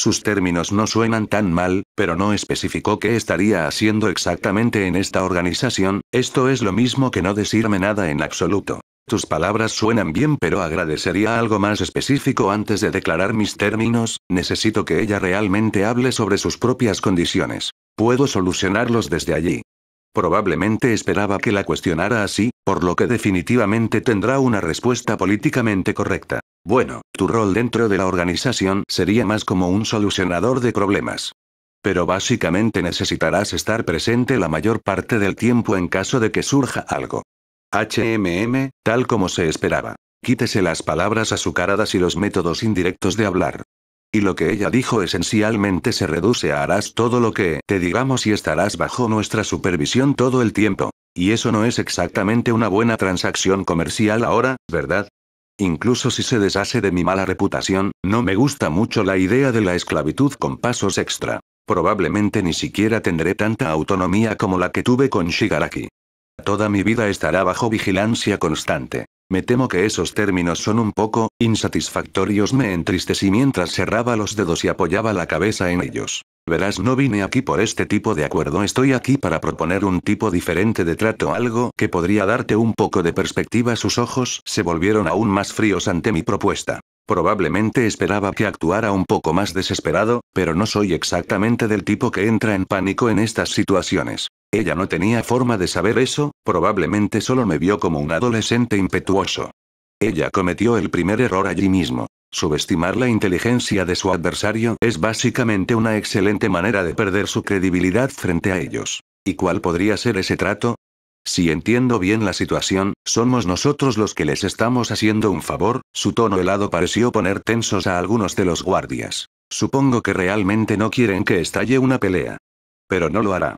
S1: Sus términos no suenan tan mal, pero no especificó qué estaría haciendo exactamente en esta organización, esto es lo mismo que no decirme nada en absoluto. Tus palabras suenan bien, pero agradecería algo más específico antes de declarar mis términos, necesito que ella realmente hable sobre sus propias condiciones. Puedo solucionarlos desde allí. Probablemente esperaba que la cuestionara así, por lo que definitivamente tendrá una respuesta políticamente correcta. Bueno, tu rol dentro de la organización sería más como un solucionador de problemas. Pero básicamente necesitarás estar presente la mayor parte del tiempo en caso de que surja algo. HMM, tal como se esperaba. Quítese las palabras azucaradas y los métodos indirectos de hablar. Y lo que ella dijo esencialmente se reduce a harás todo lo que te digamos y estarás bajo nuestra supervisión todo el tiempo. Y eso no es exactamente una buena transacción comercial ahora, ¿verdad? Incluso si se deshace de mi mala reputación, no me gusta mucho la idea de la esclavitud con pasos extra. Probablemente ni siquiera tendré tanta autonomía como la que tuve con Shigaraki. Toda mi vida estará bajo vigilancia constante. Me temo que esos términos son un poco insatisfactorios. Me entristecí mientras cerraba los dedos y apoyaba la cabeza en ellos. Verás, no vine aquí por este tipo de acuerdo, estoy aquí para proponer un tipo diferente de trato, algo que podría darte un poco de perspectiva. Sus ojos se volvieron aún más fríos ante mi propuesta. Probablemente esperaba que actuara un poco más desesperado, pero no soy exactamente del tipo que entra en pánico en estas situaciones. Ella no tenía forma de saber eso, probablemente solo me vio como un adolescente impetuoso. Ella cometió el primer error allí mismo. Subestimar la inteligencia de su adversario es básicamente una excelente manera de perder su credibilidad frente a ellos. ¿Y cuál podría ser ese trato? Si entiendo bien la situación, somos nosotros los que les estamos haciendo un favor, su tono helado pareció poner tensos a algunos de los guardias. Supongo que realmente no quieren que estalle una pelea. Pero no lo hará.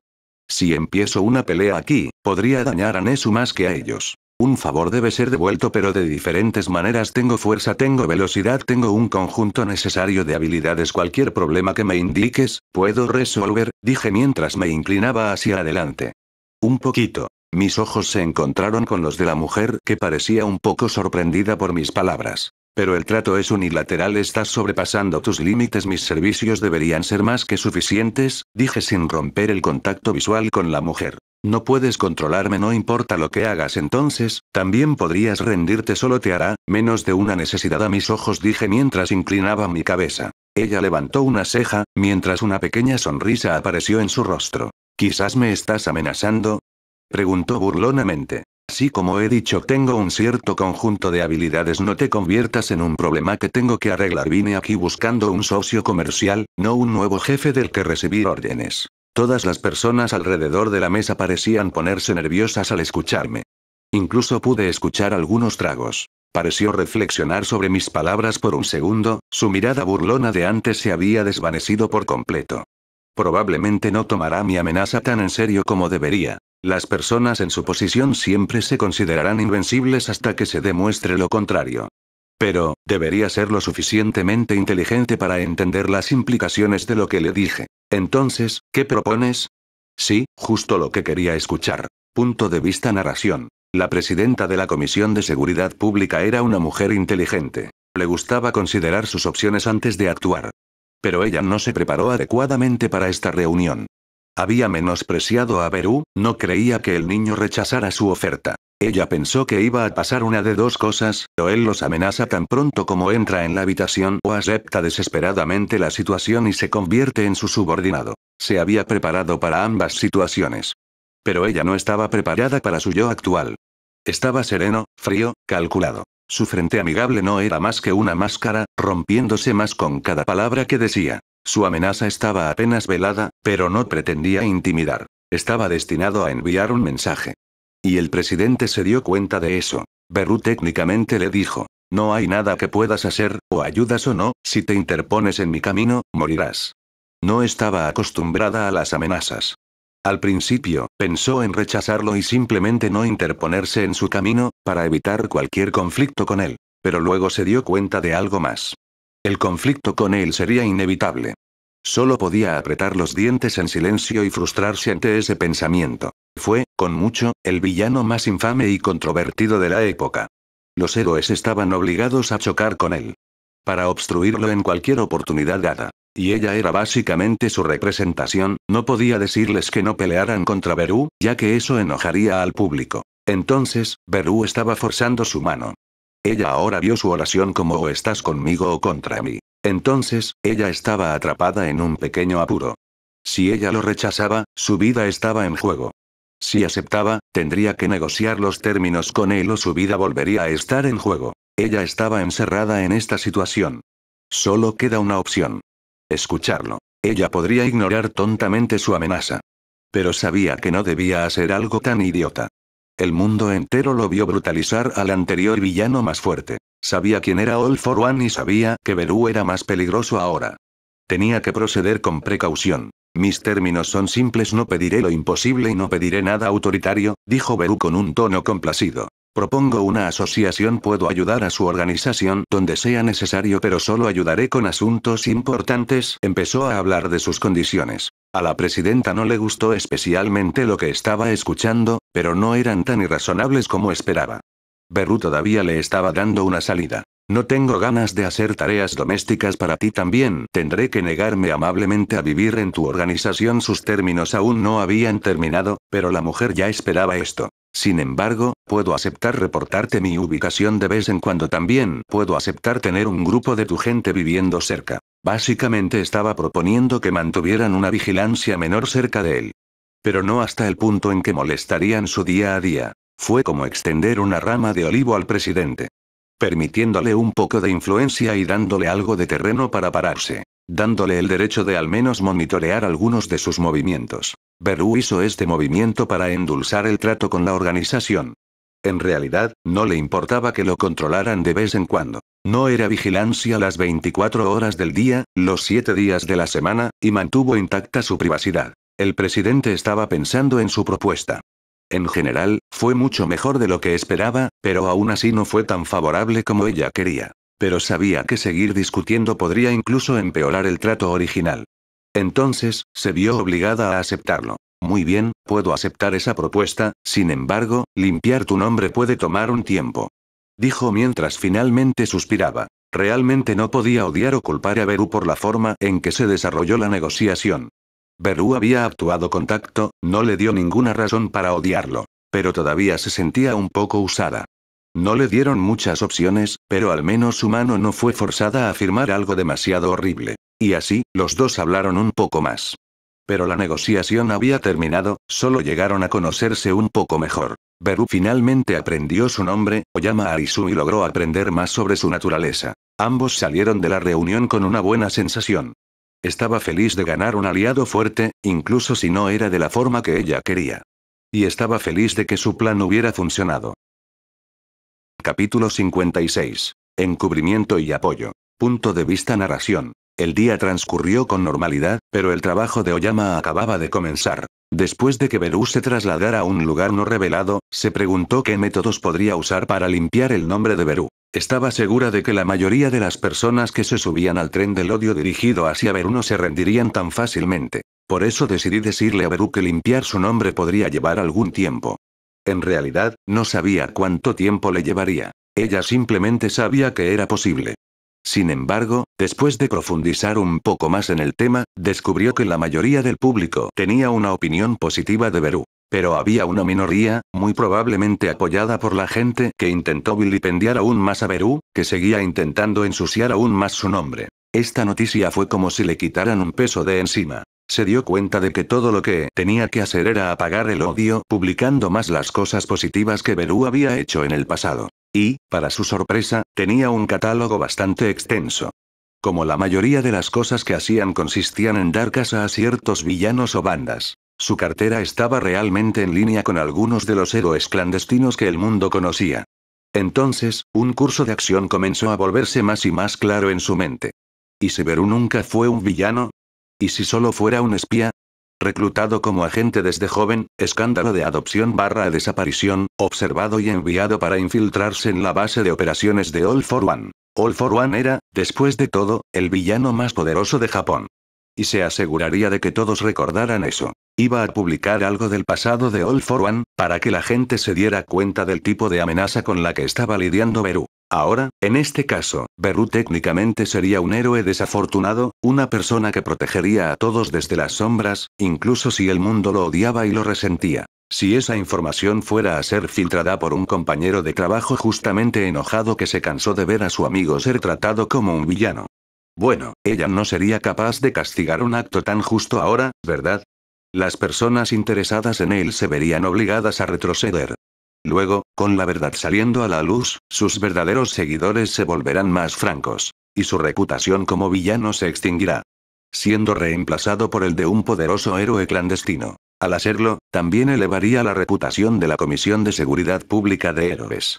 S1: Si empiezo una pelea aquí, podría dañar a Nesu más que a ellos. Un favor debe ser devuelto pero de diferentes maneras tengo fuerza, tengo velocidad, tengo un conjunto necesario de habilidades. Cualquier problema que me indiques, puedo resolver, dije mientras me inclinaba hacia adelante. Un poquito. Mis ojos se encontraron con los de la mujer que parecía un poco sorprendida por mis palabras. Pero el trato es unilateral, estás sobrepasando tus límites, mis servicios deberían ser más que suficientes, dije sin romper el contacto visual con la mujer. No puedes controlarme, no importa lo que hagas entonces, también podrías rendirte, solo te hará, menos de una necesidad a mis ojos, dije mientras inclinaba mi cabeza. Ella levantó una ceja, mientras una pequeña sonrisa apareció en su rostro. Quizás me estás amenazando, preguntó burlonamente. Así como he dicho tengo un cierto conjunto de habilidades no te conviertas en un problema que tengo que arreglar vine aquí buscando un socio comercial, no un nuevo jefe del que recibir órdenes. Todas las personas alrededor de la mesa parecían ponerse nerviosas al escucharme. Incluso pude escuchar algunos tragos. Pareció reflexionar sobre mis palabras por un segundo, su mirada burlona de antes se había desvanecido por completo. Probablemente no tomará mi amenaza tan en serio como debería, las personas en su posición siempre se considerarán invencibles hasta que se demuestre lo contrario. Pero, debería ser lo suficientemente inteligente para entender las implicaciones de lo que le dije. Entonces, ¿qué propones? Sí, justo lo que quería escuchar. Punto de vista narración. La presidenta de la Comisión de Seguridad Pública era una mujer inteligente. Le gustaba considerar sus opciones antes de actuar. Pero ella no se preparó adecuadamente para esta reunión. Había menospreciado a Beru, no creía que el niño rechazara su oferta. Ella pensó que iba a pasar una de dos cosas, o él los amenaza tan pronto como entra en la habitación o acepta desesperadamente la situación y se convierte en su subordinado. Se había preparado para ambas situaciones. Pero ella no estaba preparada para su yo actual. Estaba sereno, frío, calculado. Su frente amigable no era más que una máscara, rompiéndose más con cada palabra que decía. Su amenaza estaba apenas velada, pero no pretendía intimidar. Estaba destinado a enviar un mensaje. Y el presidente se dio cuenta de eso. Beru técnicamente le dijo, no hay nada que puedas hacer, o ayudas o no, si te interpones en mi camino, morirás. No estaba acostumbrada a las amenazas. Al principio, pensó en rechazarlo y simplemente no interponerse en su camino, para evitar cualquier conflicto con él. Pero luego se dio cuenta de algo más. El conflicto con él sería inevitable. Solo podía apretar los dientes en silencio y frustrarse ante ese pensamiento. Fue, con mucho, el villano más infame y controvertido de la época. Los héroes estaban obligados a chocar con él. Para obstruirlo en cualquier oportunidad dada. Y ella era básicamente su representación, no podía decirles que no pelearan contra Berú, ya que eso enojaría al público. Entonces, Berú estaba forzando su mano. Ella ahora vio su oración como o estás conmigo o contra mí. Entonces, ella estaba atrapada en un pequeño apuro. Si ella lo rechazaba, su vida estaba en juego. Si aceptaba, tendría que negociar los términos con él o su vida volvería a estar en juego. Ella estaba encerrada en esta situación. Solo queda una opción. Escucharlo. Ella podría ignorar tontamente su amenaza. Pero sabía que no debía hacer algo tan idiota. El mundo entero lo vio brutalizar al anterior villano más fuerte. Sabía quién era All for One y sabía que Berú era más peligroso ahora. Tenía que proceder con precaución. Mis términos son simples, no pediré lo imposible y no pediré nada autoritario, dijo Berú con un tono complacido. Propongo una asociación, puedo ayudar a su organización donde sea necesario, pero solo ayudaré con asuntos importantes. Empezó a hablar de sus condiciones. A la presidenta no le gustó especialmente lo que estaba escuchando, pero no eran tan irrazonables como esperaba. Berru todavía le estaba dando una salida. No tengo ganas de hacer tareas domésticas para ti también. Tendré que negarme amablemente a vivir en tu organización. Sus términos aún no habían terminado, pero la mujer ya esperaba esto. Sin embargo, puedo aceptar reportarte mi ubicación de vez en cuando también puedo aceptar tener un grupo de tu gente viviendo cerca. Básicamente estaba proponiendo que mantuvieran una vigilancia menor cerca de él. Pero no hasta el punto en que molestarían su día a día. Fue como extender una rama de olivo al presidente. Permitiéndole un poco de influencia y dándole algo de terreno para pararse dándole el derecho de al menos monitorear algunos de sus movimientos. Berú hizo este movimiento para endulzar el trato con la organización. En realidad, no le importaba que lo controlaran de vez en cuando. No era vigilancia las 24 horas del día, los 7 días de la semana, y mantuvo intacta su privacidad. El presidente estaba pensando en su propuesta. En general, fue mucho mejor de lo que esperaba, pero aún así no fue tan favorable como ella quería. Pero sabía que seguir discutiendo podría incluso empeorar el trato original. Entonces, se vio obligada a aceptarlo. Muy bien, puedo aceptar esa propuesta, sin embargo, limpiar tu nombre puede tomar un tiempo. Dijo mientras finalmente suspiraba. Realmente no podía odiar o culpar a Berú por la forma en que se desarrolló la negociación. Berú había actuado con tacto, no le dio ninguna razón para odiarlo, pero todavía se sentía un poco usada. No le dieron muchas opciones, pero al menos su mano no fue forzada a afirmar algo demasiado horrible. Y así, los dos hablaron un poco más. Pero la negociación había terminado, solo llegaron a conocerse un poco mejor. Beru finalmente aprendió su nombre, Oyama Arisu y logró aprender más sobre su naturaleza. Ambos salieron de la reunión con una buena sensación. Estaba feliz de ganar un aliado fuerte, incluso si no era de la forma que ella quería. Y estaba feliz de que su plan hubiera funcionado. Capítulo 56. Encubrimiento y apoyo. Punto de vista narración. El día transcurrió con normalidad, pero el trabajo de Oyama acababa de comenzar. Después de que Beru se trasladara a un lugar no revelado, se preguntó qué métodos podría usar para limpiar el nombre de Beru. Estaba segura de que la mayoría de las personas que se subían al tren del odio dirigido hacia Beru no se rendirían tan fácilmente. Por eso decidí decirle a Beru que limpiar su nombre podría llevar algún tiempo. En realidad, no sabía cuánto tiempo le llevaría. Ella simplemente sabía que era posible. Sin embargo, después de profundizar un poco más en el tema, descubrió que la mayoría del público tenía una opinión positiva de Berú. Pero había una minoría, muy probablemente apoyada por la gente que intentó vilipendiar aún más a Berú, que seguía intentando ensuciar aún más su nombre. Esta noticia fue como si le quitaran un peso de encima. Se dio cuenta de que todo lo que tenía que hacer era apagar el odio, publicando más las cosas positivas que Berú había hecho en el pasado. Y, para su sorpresa, tenía un catálogo bastante extenso. Como la mayoría de las cosas que hacían consistían en dar casa a ciertos villanos o bandas. Su cartera estaba realmente en línea con algunos de los héroes clandestinos que el mundo conocía. Entonces, un curso de acción comenzó a volverse más y más claro en su mente. ¿Y si nunca fue un villano? ¿Y si solo fuera un espía? Reclutado como agente desde joven, escándalo de adopción barra desaparición, observado y enviado para infiltrarse en la base de operaciones de All for One. All for One era, después de todo, el villano más poderoso de Japón. Y se aseguraría de que todos recordaran eso. Iba a publicar algo del pasado de All for One, para que la gente se diera cuenta del tipo de amenaza con la que estaba lidiando Beru. Ahora, en este caso, Beru técnicamente sería un héroe desafortunado, una persona que protegería a todos desde las sombras, incluso si el mundo lo odiaba y lo resentía. Si esa información fuera a ser filtrada por un compañero de trabajo justamente enojado que se cansó de ver a su amigo ser tratado como un villano. Bueno, ella no sería capaz de castigar un acto tan justo ahora, ¿verdad? Las personas interesadas en él se verían obligadas a retroceder. Luego, con la verdad saliendo a la luz, sus verdaderos seguidores se volverán más francos. Y su reputación como villano se extinguirá. Siendo reemplazado por el de un poderoso héroe clandestino. Al hacerlo, también elevaría la reputación de la Comisión de Seguridad Pública de Héroes.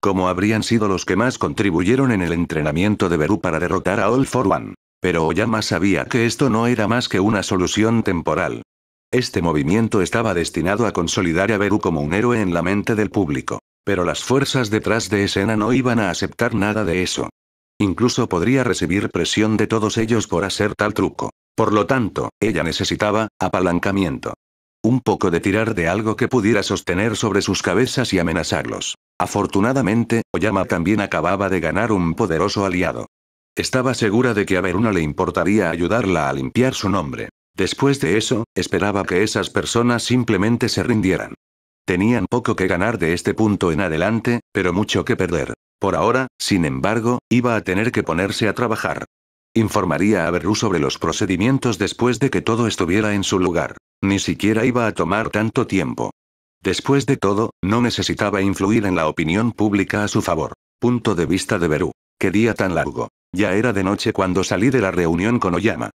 S1: Como habrían sido los que más contribuyeron en el entrenamiento de Beru para derrotar a All for One. Pero Oyama sabía que esto no era más que una solución temporal, este movimiento estaba destinado a consolidar a Beru como un héroe en la mente del público. Pero las fuerzas detrás de escena no iban a aceptar nada de eso. Incluso podría recibir presión de todos ellos por hacer tal truco. Por lo tanto, ella necesitaba apalancamiento. Un poco de tirar de algo que pudiera sostener sobre sus cabezas y amenazarlos. Afortunadamente, Oyama también acababa de ganar un poderoso aliado. Estaba segura de que a no le importaría ayudarla a limpiar su nombre, Después de eso, esperaba que esas personas simplemente se rindieran. Tenían poco que ganar de este punto en adelante, pero mucho que perder. Por ahora, sin embargo, iba a tener que ponerse a trabajar. Informaría a Beru sobre los procedimientos después de que todo estuviera en su lugar. Ni siquiera iba a tomar tanto tiempo. Después de todo, no necesitaba influir en la opinión pública a su favor. Punto de vista de Beru. Qué día tan largo. Ya era de noche cuando salí de la reunión con Oyama.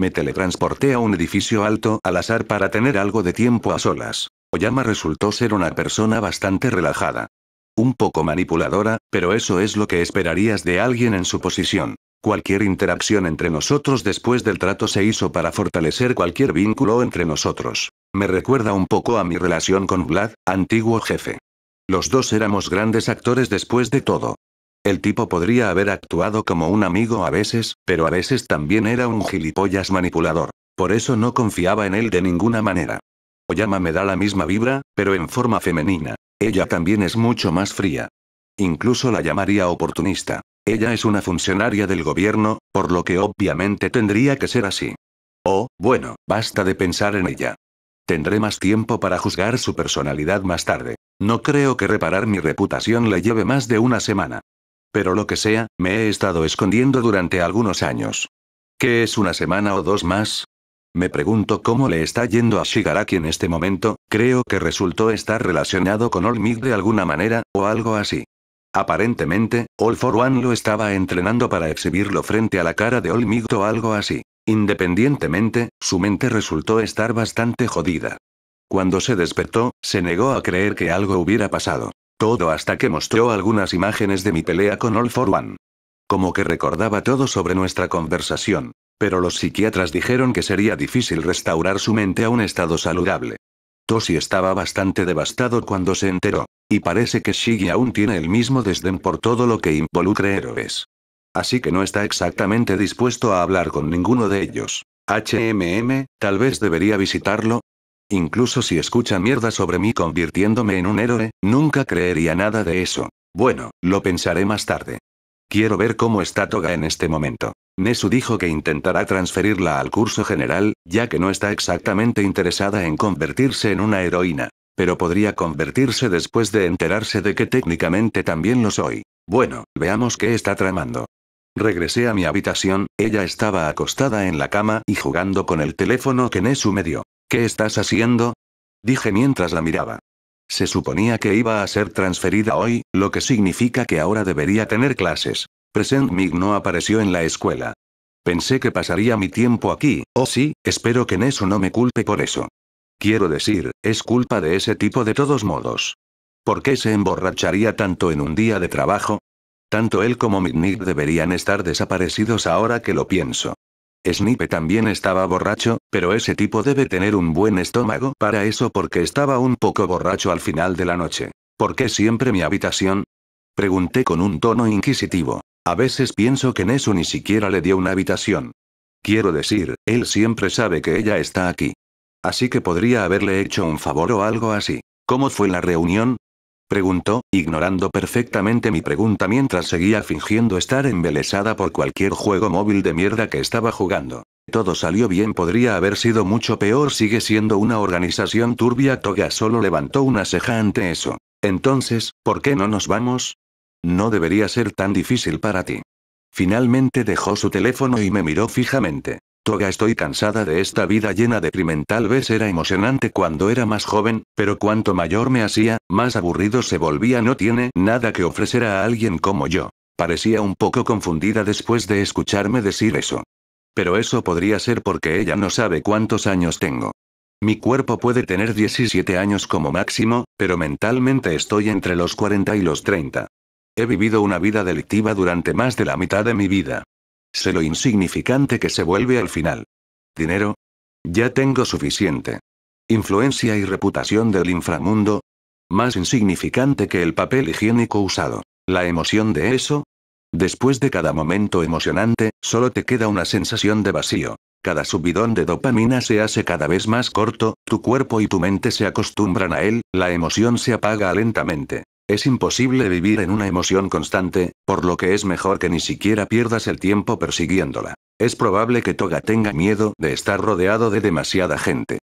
S1: Me teletransporté a un edificio alto al azar para tener algo de tiempo a solas. Oyama resultó ser una persona bastante relajada. Un poco manipuladora, pero eso es lo que esperarías de alguien en su posición. Cualquier interacción entre nosotros después del trato se hizo para fortalecer cualquier vínculo entre nosotros. Me recuerda un poco a mi relación con Vlad, antiguo jefe. Los dos éramos grandes actores después de todo. El tipo podría haber actuado como un amigo a veces, pero a veces también era un gilipollas manipulador. Por eso no confiaba en él de ninguna manera. Oyama me da la misma vibra, pero en forma femenina. Ella también es mucho más fría. Incluso la llamaría oportunista. Ella es una funcionaria del gobierno, por lo que obviamente tendría que ser así. Oh, bueno, basta de pensar en ella. Tendré más tiempo para juzgar su personalidad más tarde. No creo que reparar mi reputación le lleve más de una semana. Pero lo que sea, me he estado escondiendo durante algunos años. ¿Qué es una semana o dos más? Me pregunto cómo le está yendo a Shigaraki en este momento, creo que resultó estar relacionado con All de alguna manera, o algo así. Aparentemente, All For One lo estaba entrenando para exhibirlo frente a la cara de All Might o algo así. Independientemente, su mente resultó estar bastante jodida. Cuando se despertó, se negó a creer que algo hubiera pasado. Todo hasta que mostró algunas imágenes de mi pelea con All for One. Como que recordaba todo sobre nuestra conversación. Pero los psiquiatras dijeron que sería difícil restaurar su mente a un estado saludable. Toshi estaba bastante devastado cuando se enteró, y parece que Shigi aún tiene el mismo desdén por todo lo que involucre héroes. Así que no está exactamente dispuesto a hablar con ninguno de ellos. HMM, tal vez debería visitarlo, Incluso si escucha mierda sobre mí convirtiéndome en un héroe, nunca creería nada de eso. Bueno, lo pensaré más tarde. Quiero ver cómo está Toga en este momento. Nesu dijo que intentará transferirla al curso general, ya que no está exactamente interesada en convertirse en una heroína. Pero podría convertirse después de enterarse de que técnicamente también lo soy. Bueno, veamos qué está tramando. Regresé a mi habitación, ella estaba acostada en la cama y jugando con el teléfono que Nesu me dio. ¿Qué estás haciendo? Dije mientras la miraba. Se suponía que iba a ser transferida hoy, lo que significa que ahora debería tener clases. Present Mig no apareció en la escuela. Pensé que pasaría mi tiempo aquí, oh sí, espero que eso no me culpe por eso. Quiero decir, es culpa de ese tipo de todos modos. ¿Por qué se emborracharía tanto en un día de trabajo? Tanto él como Mignik deberían estar desaparecidos ahora que lo pienso. Snipe también estaba borracho, pero ese tipo debe tener un buen estómago para eso porque estaba un poco borracho al final de la noche. ¿Por qué siempre mi habitación? Pregunté con un tono inquisitivo. A veces pienso que Nesu ni siquiera le dio una habitación. Quiero decir, él siempre sabe que ella está aquí. Así que podría haberle hecho un favor o algo así. ¿Cómo fue la reunión? Preguntó, ignorando perfectamente mi pregunta mientras seguía fingiendo estar embelesada por cualquier juego móvil de mierda que estaba jugando. Todo salió bien, podría haber sido mucho peor, sigue siendo una organización turbia. Toga solo levantó una ceja ante eso. Entonces, ¿por qué no nos vamos? No debería ser tan difícil para ti. Finalmente dejó su teléfono y me miró fijamente. Toga estoy cansada de esta vida llena de crimen. Tal vez era emocionante cuando era más joven, pero cuanto mayor me hacía, más aburrido se volvía. No tiene nada que ofrecer a alguien como yo. Parecía un poco confundida después de escucharme decir eso. Pero eso podría ser porque ella no sabe cuántos años tengo. Mi cuerpo puede tener 17 años como máximo, pero mentalmente estoy entre los 40 y los 30. He vivido una vida delictiva durante más de la mitad de mi vida. Sé lo insignificante que se vuelve al final. ¿Dinero? Ya tengo suficiente. Influencia y reputación del inframundo. Más insignificante que el papel higiénico usado. La emoción de eso. Después de cada momento emocionante, solo te queda una sensación de vacío. Cada subidón de dopamina se hace cada vez más corto, tu cuerpo y tu mente se acostumbran a él, la emoción se apaga lentamente. Es imposible vivir en una emoción constante, por lo que es mejor que ni siquiera pierdas el tiempo persiguiéndola. Es probable que Toga tenga miedo de estar rodeado de demasiada gente.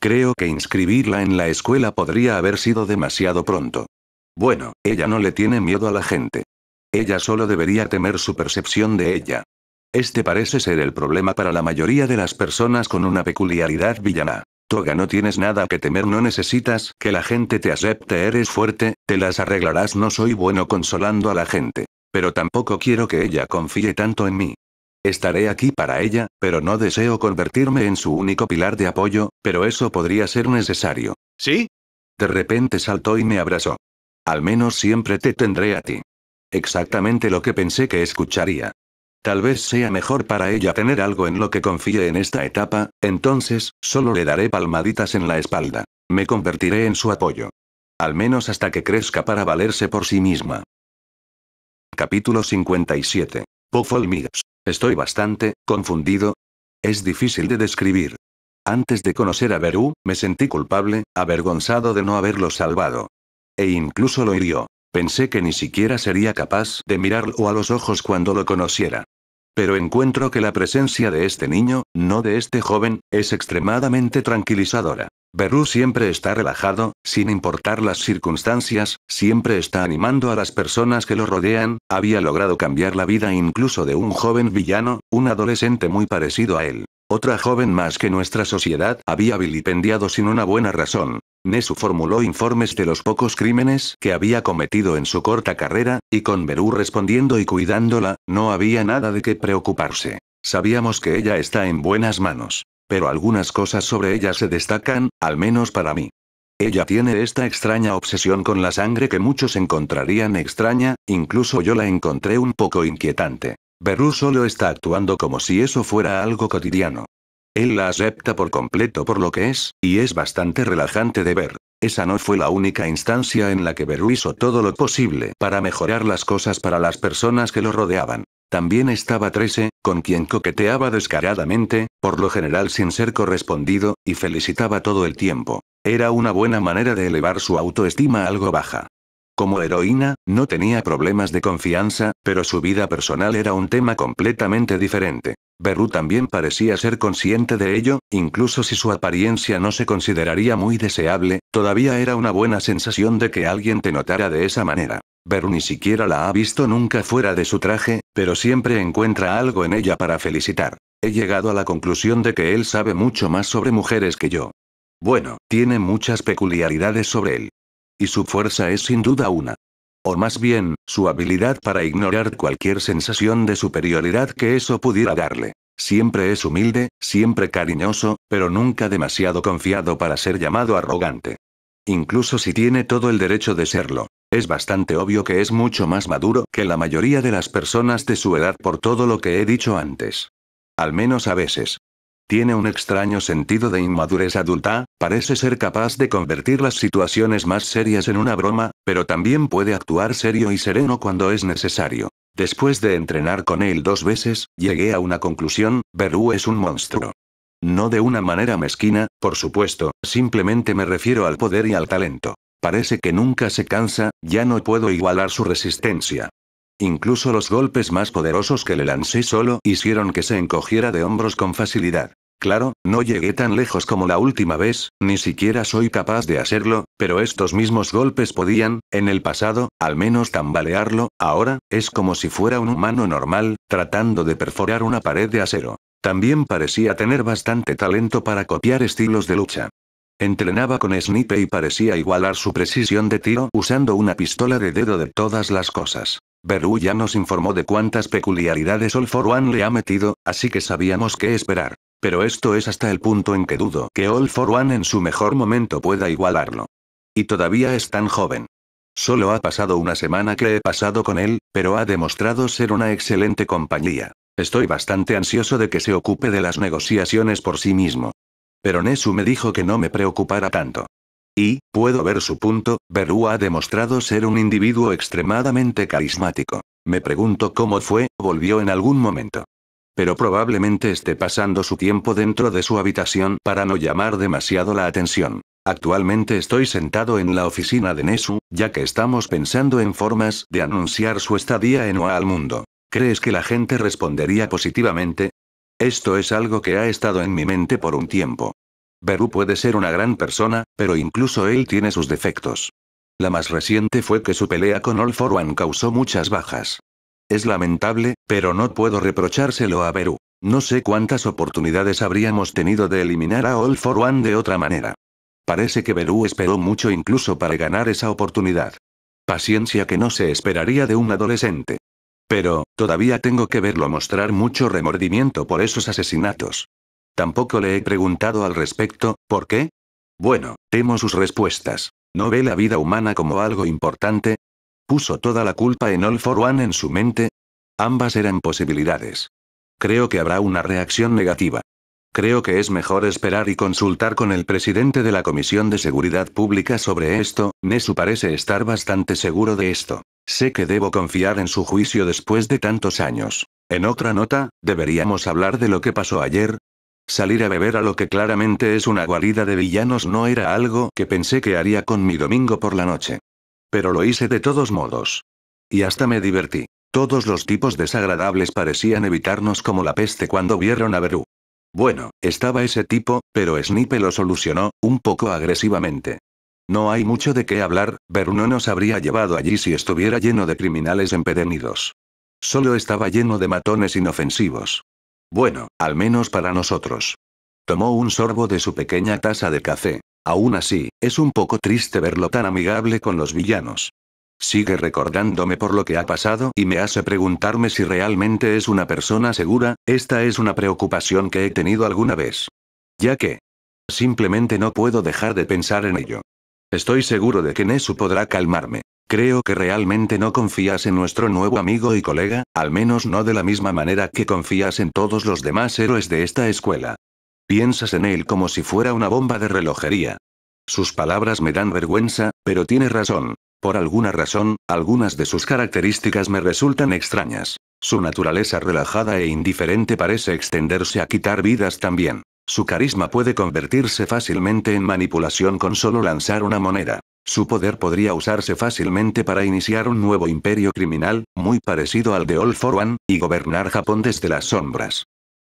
S1: Creo que inscribirla en la escuela podría haber sido demasiado pronto. Bueno, ella no le tiene miedo a la gente. Ella solo debería temer su percepción de ella. Este parece ser el problema para la mayoría de las personas con una peculiaridad villana. Toga no tienes nada que temer, no necesitas que la gente te acepte, eres fuerte, te las arreglarás, no soy bueno consolando a la gente. Pero tampoco quiero que ella confíe tanto en mí. Estaré aquí para ella, pero no deseo convertirme en su único pilar de apoyo, pero eso podría ser necesario. ¿Sí? De repente saltó y me abrazó. Al menos siempre te tendré a ti. Exactamente lo que pensé que escucharía. Tal vez sea mejor para ella tener algo en lo que confíe en esta etapa, entonces, solo le daré palmaditas en la espalda. Me convertiré en su apoyo. Al menos hasta que crezca para valerse por sí misma. Capítulo 57. Puffle Estoy bastante, confundido. Es difícil de describir. Antes de conocer a Beru, me sentí culpable, avergonzado de no haberlo salvado. E incluso lo hirió. Pensé que ni siquiera sería capaz de mirarlo a los ojos cuando lo conociera. Pero encuentro que la presencia de este niño, no de este joven, es extremadamente tranquilizadora. Beru siempre está relajado, sin importar las circunstancias, siempre está animando a las personas que lo rodean, había logrado cambiar la vida incluso de un joven villano, un adolescente muy parecido a él. Otra joven más que nuestra sociedad había vilipendiado sin una buena razón. Nesu formuló informes de los pocos crímenes que había cometido en su corta carrera, y con Beru respondiendo y cuidándola, no había nada de qué preocuparse. Sabíamos que ella está en buenas manos. Pero algunas cosas sobre ella se destacan, al menos para mí. Ella tiene esta extraña obsesión con la sangre que muchos encontrarían extraña, incluso yo la encontré un poco inquietante. Beru solo está actuando como si eso fuera algo cotidiano. Él la acepta por completo por lo que es, y es bastante relajante de ver. Esa no fue la única instancia en la que Beru hizo todo lo posible para mejorar las cosas para las personas que lo rodeaban. También estaba Trece, con quien coqueteaba descaradamente, por lo general sin ser correspondido, y felicitaba todo el tiempo. Era una buena manera de elevar su autoestima algo baja. Como heroína, no tenía problemas de confianza, pero su vida personal era un tema completamente diferente. Beru también parecía ser consciente de ello, incluso si su apariencia no se consideraría muy deseable, todavía era una buena sensación de que alguien te notara de esa manera. Beru ni siquiera la ha visto nunca fuera de su traje, pero siempre encuentra algo en ella para felicitar. He llegado a la conclusión de que él sabe mucho más sobre mujeres que yo. Bueno, tiene muchas peculiaridades sobre él. Y su fuerza es sin duda una. O más bien, su habilidad para ignorar cualquier sensación de superioridad que eso pudiera darle. Siempre es humilde, siempre cariñoso, pero nunca demasiado confiado para ser llamado arrogante. Incluso si tiene todo el derecho de serlo. Es bastante obvio que es mucho más maduro que la mayoría de las personas de su edad por todo lo que he dicho antes. Al menos a veces. Tiene un extraño sentido de inmadurez adulta, parece ser capaz de convertir las situaciones más serias en una broma, pero también puede actuar serio y sereno cuando es necesario. Después de entrenar con él dos veces, llegué a una conclusión, Berú es un monstruo. No de una manera mezquina, por supuesto, simplemente me refiero al poder y al talento. Parece que nunca se cansa, ya no puedo igualar su resistencia. Incluso los golpes más poderosos que le lancé solo hicieron que se encogiera de hombros con facilidad. Claro, no llegué tan lejos como la última vez, ni siquiera soy capaz de hacerlo, pero estos mismos golpes podían, en el pasado, al menos tambalearlo, ahora, es como si fuera un humano normal, tratando de perforar una pared de acero. También parecía tener bastante talento para copiar estilos de lucha. Entrenaba con Snipe y parecía igualar su precisión de tiro usando una pistola de dedo de todas las cosas. Beru ya nos informó de cuántas peculiaridades All for One le ha metido, así que sabíamos qué esperar. Pero esto es hasta el punto en que dudo que All for One en su mejor momento pueda igualarlo. Y todavía es tan joven. Solo ha pasado una semana que he pasado con él, pero ha demostrado ser una excelente compañía. Estoy bastante ansioso de que se ocupe de las negociaciones por sí mismo. Pero Nesu me dijo que no me preocupara tanto. Y, puedo ver su punto, Beru ha demostrado ser un individuo extremadamente carismático. Me pregunto cómo fue, volvió en algún momento. Pero probablemente esté pasando su tiempo dentro de su habitación para no llamar demasiado la atención. Actualmente estoy sentado en la oficina de Nesu, ya que estamos pensando en formas de anunciar su estadía en OA al mundo. ¿Crees que la gente respondería positivamente? Esto es algo que ha estado en mi mente por un tiempo. Beru puede ser una gran persona, pero incluso él tiene sus defectos. La más reciente fue que su pelea con All For One causó muchas bajas. Es lamentable, pero no puedo reprochárselo a Beru. No sé cuántas oportunidades habríamos tenido de eliminar a All for One de otra manera. Parece que Beru esperó mucho incluso para ganar esa oportunidad. Paciencia que no se esperaría de un adolescente. Pero, todavía tengo que verlo mostrar mucho remordimiento por esos asesinatos. Tampoco le he preguntado al respecto, ¿por qué? Bueno, temo sus respuestas. No ve la vida humana como algo importante, Puso toda la culpa en All for One en su mente. Ambas eran posibilidades. Creo que habrá una reacción negativa. Creo que es mejor esperar y consultar con el presidente de la Comisión de Seguridad Pública sobre esto, Nesu parece estar bastante seguro de esto. Sé que debo confiar en su juicio después de tantos años. En otra nota, deberíamos hablar de lo que pasó ayer. Salir a beber a lo que claramente es una guarida de villanos no era algo que pensé que haría con mi domingo por la noche. Pero lo hice de todos modos. Y hasta me divertí. Todos los tipos desagradables parecían evitarnos como la peste cuando vieron a Beru. Bueno, estaba ese tipo, pero Snipe lo solucionó, un poco agresivamente. No hay mucho de qué hablar, Beru no nos habría llevado allí si estuviera lleno de criminales empedernidos. Solo estaba lleno de matones inofensivos. Bueno, al menos para nosotros. Tomó un sorbo de su pequeña taza de café. Aún así, es un poco triste verlo tan amigable con los villanos. Sigue recordándome por lo que ha pasado y me hace preguntarme si realmente es una persona segura, esta es una preocupación que he tenido alguna vez. Ya que... Simplemente no puedo dejar de pensar en ello. Estoy seguro de que Nesu podrá calmarme. Creo que realmente no confías en nuestro nuevo amigo y colega, al menos no de la misma manera que confías en todos los demás héroes de esta escuela. Piensas en él como si fuera una bomba de relojería. Sus palabras me dan vergüenza, pero tiene razón. Por alguna razón, algunas de sus características me resultan extrañas. Su naturaleza relajada e indiferente parece extenderse a quitar vidas también. Su carisma puede convertirse fácilmente en manipulación con solo lanzar una moneda. Su poder podría usarse fácilmente para iniciar un nuevo imperio criminal, muy parecido al de All for One, y gobernar Japón desde las sombras.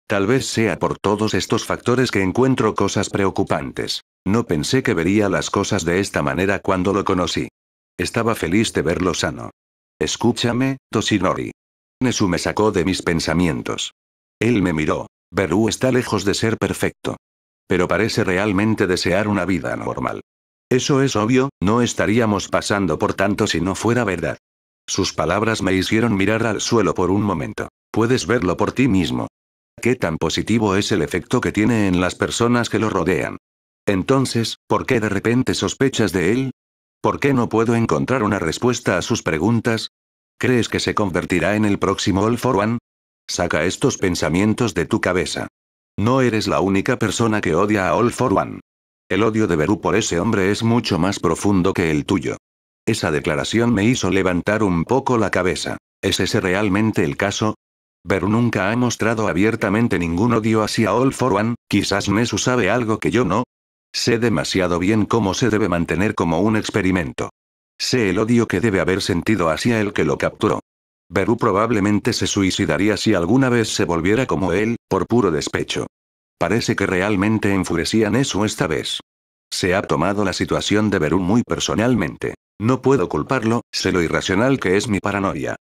S1: Tal vez sea por todos estos factores que encuentro cosas preocupantes. No pensé que vería las cosas de esta manera cuando lo conocí. Estaba feliz de verlo sano. Escúchame, Toshinori. Nesu me sacó de mis pensamientos. Él me miró. Beru está lejos de ser perfecto. Pero parece realmente desear una vida normal. Eso es obvio, no estaríamos pasando por tanto si no fuera verdad. Sus palabras me hicieron mirar al suelo por un momento. Puedes verlo por ti mismo. ¿Qué tan positivo es el efecto que tiene en las personas que lo rodean? Entonces, ¿por qué de repente sospechas de él? ¿Por qué no puedo encontrar una respuesta a sus preguntas? ¿Crees que se convertirá en el próximo All for One? Saca estos pensamientos de tu cabeza. No eres la única persona que odia a All for One. El odio de Beru por ese hombre es mucho más profundo que el tuyo. Esa declaración me hizo levantar un poco la cabeza. ¿Es ese realmente el caso? Beru nunca ha mostrado abiertamente ningún odio hacia All For One, quizás Nesu sabe algo que yo no. Sé demasiado bien cómo se debe mantener como un experimento. Sé el odio que debe haber sentido hacia el que lo capturó. Beru probablemente se suicidaría si alguna vez se volviera como él, por puro despecho. Parece que realmente enfurecía Nesu esta vez. Se ha tomado la situación de Beru muy personalmente. No puedo culparlo, sé lo irracional que es mi paranoia.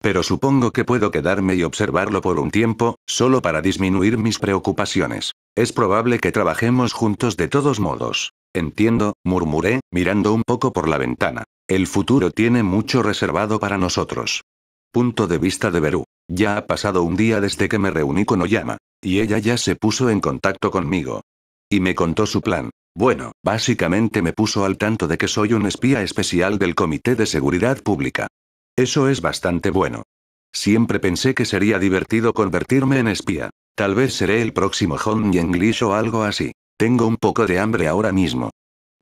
S1: Pero supongo que puedo quedarme y observarlo por un tiempo, solo para disminuir mis preocupaciones. Es probable que trabajemos juntos de todos modos. Entiendo, murmuré, mirando un poco por la ventana. El futuro tiene mucho reservado para nosotros. Punto de vista de Berú. Ya ha pasado un día desde que me reuní con Oyama. Y ella ya se puso en contacto conmigo. Y me contó su plan. Bueno, básicamente me puso al tanto de que soy un espía especial del Comité de Seguridad Pública. Eso es bastante bueno. Siempre pensé que sería divertido convertirme en espía. Tal vez seré el próximo Hong Yenglish o algo así. Tengo un poco de hambre ahora mismo.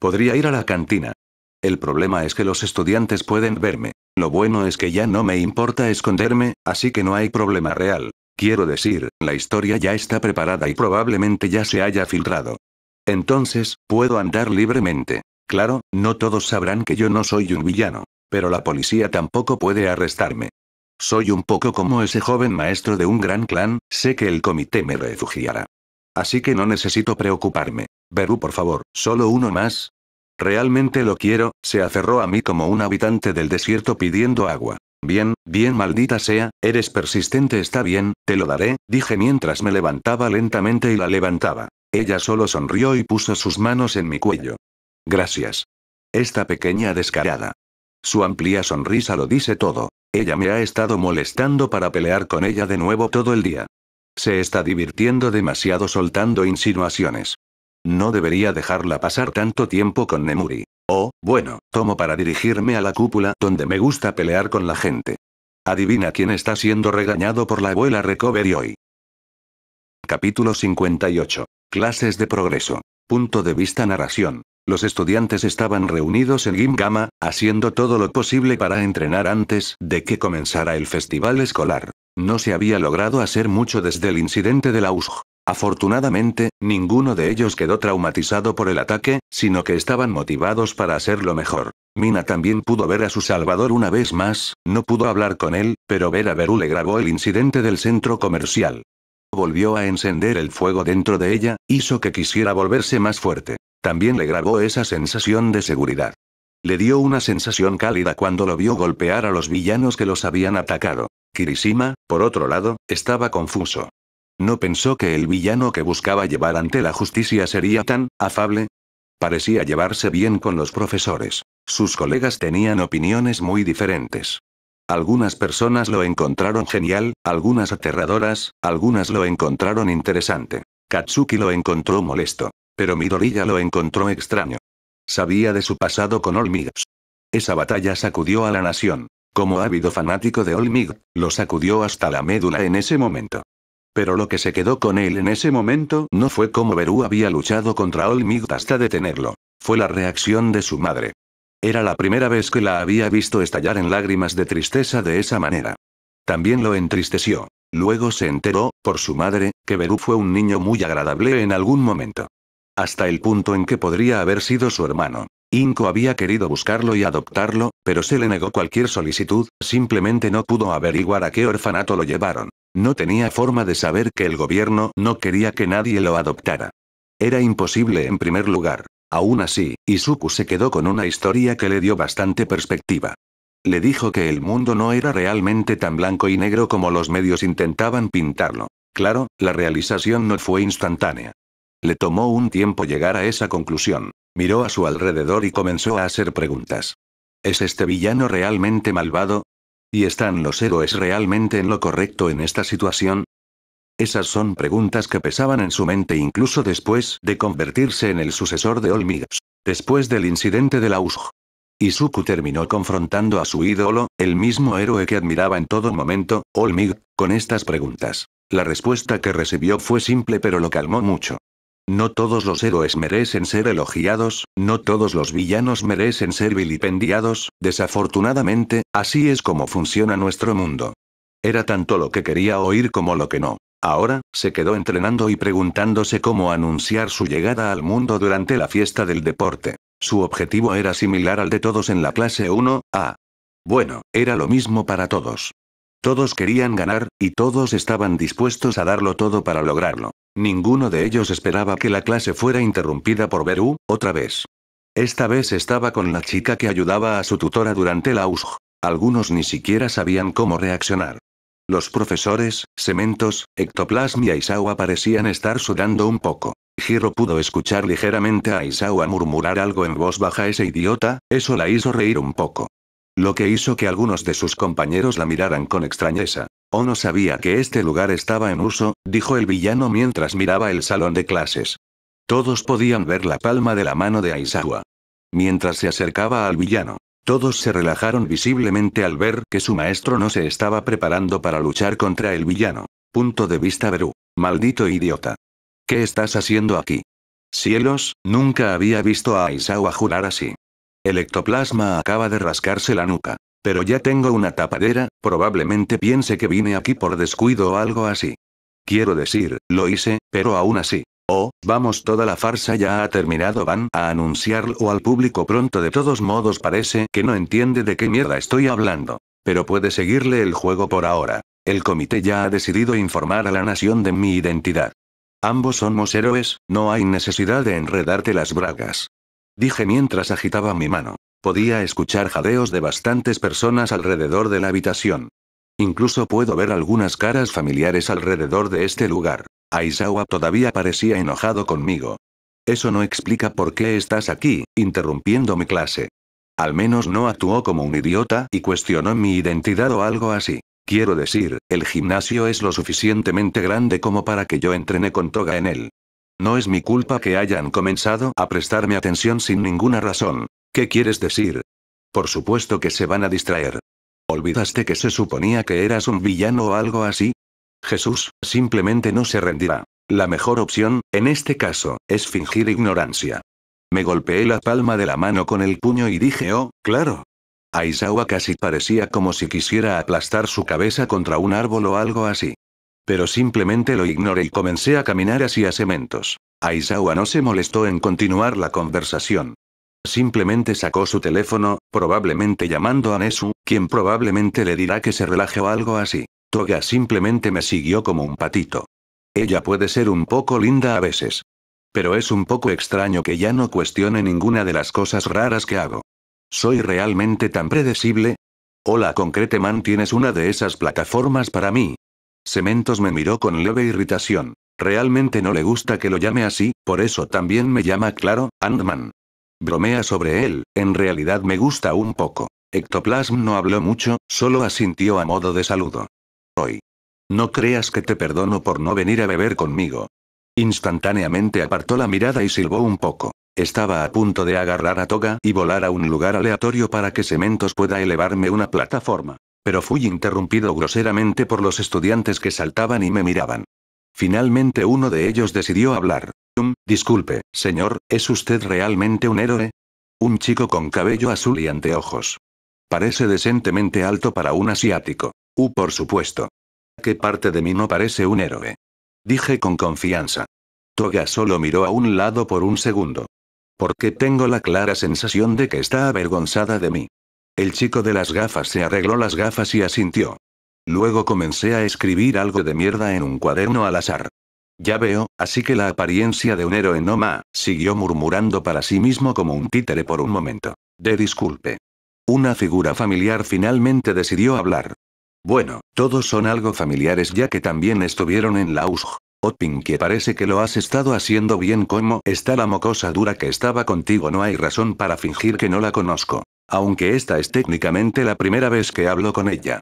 S1: Podría ir a la cantina. El problema es que los estudiantes pueden verme. Lo bueno es que ya no me importa esconderme, así que no hay problema real. Quiero decir, la historia ya está preparada y probablemente ya se haya filtrado. Entonces, puedo andar libremente. Claro, no todos sabrán que yo no soy un villano. Pero la policía tampoco puede arrestarme. Soy un poco como ese joven maestro de un gran clan, sé que el comité me refugiará. Así que no necesito preocuparme. Berú por favor, solo uno más. Realmente lo quiero, se aferró a mí como un habitante del desierto pidiendo agua. Bien, bien maldita sea, eres persistente, está bien, te lo daré, dije mientras me levantaba lentamente y la levantaba. Ella solo sonrió y puso sus manos en mi cuello. Gracias. Esta pequeña descarada. Su amplia sonrisa lo dice todo. Ella me ha estado molestando para pelear con ella de nuevo todo el día. Se está divirtiendo demasiado soltando insinuaciones. No debería dejarla pasar tanto tiempo con Nemuri. Oh, bueno, tomo para dirigirme a la cúpula donde me gusta pelear con la gente. Adivina quién está siendo regañado por la abuela Recovery hoy. Capítulo 58. Clases de progreso. Punto de vista narración. Los estudiantes estaban reunidos en Gimgama, haciendo todo lo posible para entrenar antes de que comenzara el festival escolar. No se había logrado hacer mucho desde el incidente de la Afortunadamente, ninguno de ellos quedó traumatizado por el ataque, sino que estaban motivados para hacerlo mejor. Mina también pudo ver a su salvador una vez más, no pudo hablar con él, pero ver a Beru le grabó el incidente del centro comercial. Volvió a encender el fuego dentro de ella, hizo que quisiera volverse más fuerte. También le grabó esa sensación de seguridad. Le dio una sensación cálida cuando lo vio golpear a los villanos que los habían atacado. Kirishima, por otro lado, estaba confuso. No pensó que el villano que buscaba llevar ante la justicia sería tan afable. Parecía llevarse bien con los profesores. Sus colegas tenían opiniones muy diferentes. Algunas personas lo encontraron genial, algunas aterradoras, algunas lo encontraron interesante. Katsuki lo encontró molesto. Pero Midoriya lo encontró extraño. Sabía de su pasado con Olmigs. Esa batalla sacudió a la nación. Como ávido fanático de Olmig, lo sacudió hasta la médula en ese momento. Pero lo que se quedó con él en ese momento no fue como Berú había luchado contra Olmig hasta detenerlo. Fue la reacción de su madre. Era la primera vez que la había visto estallar en lágrimas de tristeza de esa manera. También lo entristeció. Luego se enteró, por su madre, que Berú fue un niño muy agradable en algún momento hasta el punto en que podría haber sido su hermano. Inko había querido buscarlo y adoptarlo, pero se le negó cualquier solicitud, simplemente no pudo averiguar a qué orfanato lo llevaron. No tenía forma de saber que el gobierno no quería que nadie lo adoptara. Era imposible en primer lugar. Aún así, Izuku se quedó con una historia que le dio bastante perspectiva. Le dijo que el mundo no era realmente tan blanco y negro como los medios intentaban pintarlo. Claro, la realización no fue instantánea. Le tomó un tiempo llegar a esa conclusión. Miró a su alrededor y comenzó a hacer preguntas. ¿Es este villano realmente malvado? ¿Y están los héroes realmente en lo correcto en esta situación? Esas son preguntas que pesaban en su mente incluso después de convertirse en el sucesor de Olmig. después del incidente de la USG. Izuku terminó confrontando a su ídolo, el mismo héroe que admiraba en todo momento, Olmig, con estas preguntas. La respuesta que recibió fue simple pero lo calmó mucho. No todos los héroes merecen ser elogiados, no todos los villanos merecen ser vilipendiados, desafortunadamente, así es como funciona nuestro mundo. Era tanto lo que quería oír como lo que no. Ahora, se quedó entrenando y preguntándose cómo anunciar su llegada al mundo durante la fiesta del deporte. Su objetivo era similar al de todos en la clase 1, A. Bueno, era lo mismo para todos. Todos querían ganar, y todos estaban dispuestos a darlo todo para lograrlo. Ninguno de ellos esperaba que la clase fuera interrumpida por Beru, otra vez. Esta vez estaba con la chica que ayudaba a su tutora durante la USG. Algunos ni siquiera sabían cómo reaccionar. Los profesores, Cementos, Ectoplasmia y Isawa parecían estar sudando un poco. Hiro pudo escuchar ligeramente a Isawa murmurar algo en voz baja ese idiota, eso la hizo reír un poco. Lo que hizo que algunos de sus compañeros la miraran con extrañeza. Oh, no sabía que este lugar estaba en uso, dijo el villano mientras miraba el salón de clases. Todos podían ver la palma de la mano de Aizawa. Mientras se acercaba al villano, todos se relajaron visiblemente al ver que su maestro no se estaba preparando para luchar contra el villano. Punto de vista Beru. Maldito idiota. ¿Qué estás haciendo aquí? Cielos, nunca había visto a Aizawa jurar así. El ectoplasma acaba de rascarse la nuca. Pero ya tengo una tapadera, probablemente piense que vine aquí por descuido o algo así. Quiero decir, lo hice, pero aún así. Oh, vamos, toda la farsa ya ha terminado. Van a anunciarlo al público pronto. De todos modos, parece que no entiende de qué mierda estoy hablando. Pero puede seguirle el juego por ahora. El comité ya ha decidido informar a la nación de mi identidad. Ambos somos héroes, no hay necesidad de enredarte las bragas. Dije mientras agitaba mi mano. Podía escuchar jadeos de bastantes personas alrededor de la habitación. Incluso puedo ver algunas caras familiares alrededor de este lugar. Aizawa todavía parecía enojado conmigo. Eso no explica por qué estás aquí, interrumpiendo mi clase. Al menos no actuó como un idiota y cuestionó mi identidad o algo así. Quiero decir, el gimnasio es lo suficientemente grande como para que yo entrene con toga en él. No es mi culpa que hayan comenzado a prestarme atención sin ninguna razón. ¿Qué quieres decir? Por supuesto que se van a distraer. ¿Olvidaste que se suponía que eras un villano o algo así? Jesús, simplemente no se rendirá. La mejor opción, en este caso, es fingir ignorancia. Me golpeé la palma de la mano con el puño y dije, oh, claro. Aizawa casi parecía como si quisiera aplastar su cabeza contra un árbol o algo así. Pero simplemente lo ignoré y comencé a caminar hacia Cementos. Aizawa no se molestó en continuar la conversación. Simplemente sacó su teléfono, probablemente llamando a Nesu, quien probablemente le dirá que se relaje o algo así. Toga simplemente me siguió como un patito. Ella puede ser un poco linda a veces. Pero es un poco extraño que ya no cuestione ninguna de las cosas raras que hago. ¿Soy realmente tan predecible? Hola Man tienes una de esas plataformas para mí. Cementos me miró con leve irritación. Realmente no le gusta que lo llame así, por eso también me llama claro, Ant-Man. Bromea sobre él, en realidad me gusta un poco. Ectoplasm no habló mucho, solo asintió a modo de saludo. Hoy. No creas que te perdono por no venir a beber conmigo. Instantáneamente apartó la mirada y silbó un poco. Estaba a punto de agarrar a Toga y volar a un lugar aleatorio para que Cementos pueda elevarme una plataforma. Pero fui interrumpido groseramente por los estudiantes que saltaban y me miraban. Finalmente uno de ellos decidió hablar disculpe, señor, ¿es usted realmente un héroe? Un chico con cabello azul y anteojos. Parece decentemente alto para un asiático. Uh, por supuesto. ¿Qué parte de mí no parece un héroe? Dije con confianza. Toga solo miró a un lado por un segundo. Porque tengo la clara sensación de que está avergonzada de mí. El chico de las gafas se arregló las gafas y asintió. Luego comencé a escribir algo de mierda en un cuaderno al azar. Ya veo, así que la apariencia de un héroe no ma, siguió murmurando para sí mismo como un títere por un momento. De disculpe. Una figura familiar finalmente decidió hablar. Bueno, todos son algo familiares ya que también estuvieron en la USG. que parece que lo has estado haciendo bien como está la mocosa dura que estaba contigo no hay razón para fingir que no la conozco. Aunque esta es técnicamente la primera vez que hablo con ella.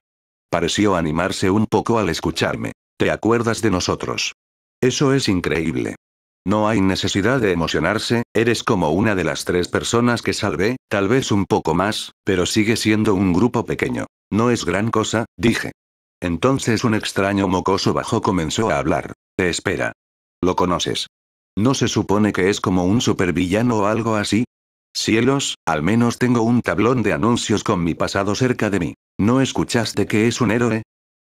S1: Pareció animarse un poco al escucharme. ¿Te acuerdas de nosotros? Eso es increíble. No hay necesidad de emocionarse, eres como una de las tres personas que salvé, tal vez un poco más, pero sigue siendo un grupo pequeño. No es gran cosa, dije. Entonces un extraño mocoso bajo comenzó a hablar. Te espera. Lo conoces. ¿No se supone que es como un supervillano o algo así? Cielos, al menos tengo un tablón de anuncios con mi pasado cerca de mí. ¿No escuchaste que es un héroe?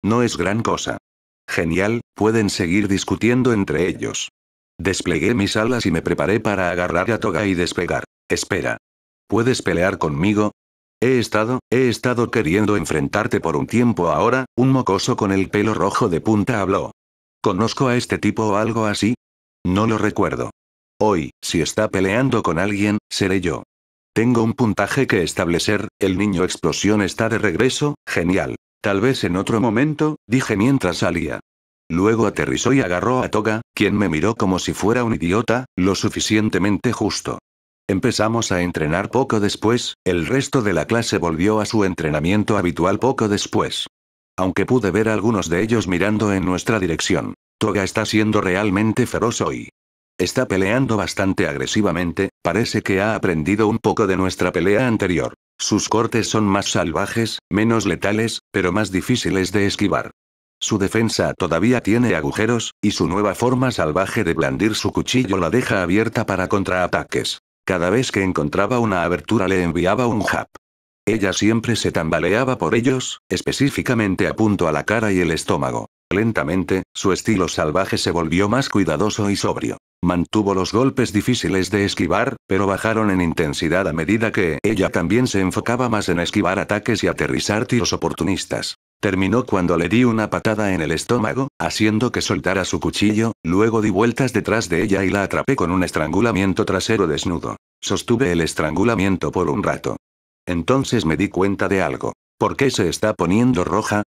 S1: No es gran cosa. Genial, pueden seguir discutiendo entre ellos. Desplegué mis alas y me preparé para agarrar a Toga y despegar. Espera. ¿Puedes pelear conmigo? He estado, he estado queriendo enfrentarte por un tiempo ahora, un mocoso con el pelo rojo de punta habló. ¿Conozco a este tipo o algo así? No lo recuerdo. Hoy, si está peleando con alguien, seré yo. Tengo un puntaje que establecer, el niño explosión está de regreso, genial. Tal vez en otro momento, dije mientras salía. Luego aterrizó y agarró a Toga, quien me miró como si fuera un idiota, lo suficientemente justo. Empezamos a entrenar poco después, el resto de la clase volvió a su entrenamiento habitual poco después. Aunque pude ver a algunos de ellos mirando en nuestra dirección. Toga está siendo realmente feroz hoy. Está peleando bastante agresivamente, parece que ha aprendido un poco de nuestra pelea anterior. Sus cortes son más salvajes, menos letales, pero más difíciles de esquivar. Su defensa todavía tiene agujeros, y su nueva forma salvaje de blandir su cuchillo la deja abierta para contraataques. Cada vez que encontraba una abertura le enviaba un jab. Ella siempre se tambaleaba por ellos, específicamente a punto a la cara y el estómago. Lentamente, su estilo salvaje se volvió más cuidadoso y sobrio. Mantuvo los golpes difíciles de esquivar, pero bajaron en intensidad a medida que ella también se enfocaba más en esquivar ataques y aterrizar tiros oportunistas. Terminó cuando le di una patada en el estómago, haciendo que soltara su cuchillo, luego di vueltas detrás de ella y la atrapé con un estrangulamiento trasero desnudo. Sostuve el estrangulamiento por un rato. Entonces me di cuenta de algo. ¿Por qué se está poniendo roja?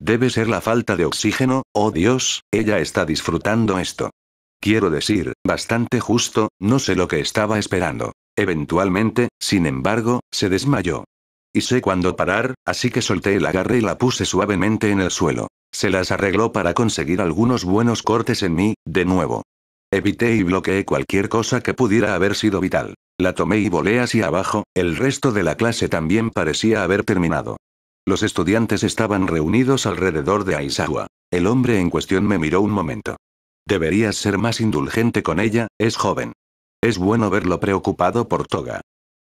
S1: Debe ser la falta de oxígeno, oh Dios, ella está disfrutando esto. Quiero decir, bastante justo, no sé lo que estaba esperando. Eventualmente, sin embargo, se desmayó. Y sé cuándo parar, así que solté el agarre y la puse suavemente en el suelo. Se las arregló para conseguir algunos buenos cortes en mí, de nuevo. Evité y bloqueé cualquier cosa que pudiera haber sido vital. La tomé y volé hacia abajo, el resto de la clase también parecía haber terminado. Los estudiantes estaban reunidos alrededor de Aizawa. El hombre en cuestión me miró un momento. Deberías ser más indulgente con ella, es joven. Es bueno verlo preocupado por Toga.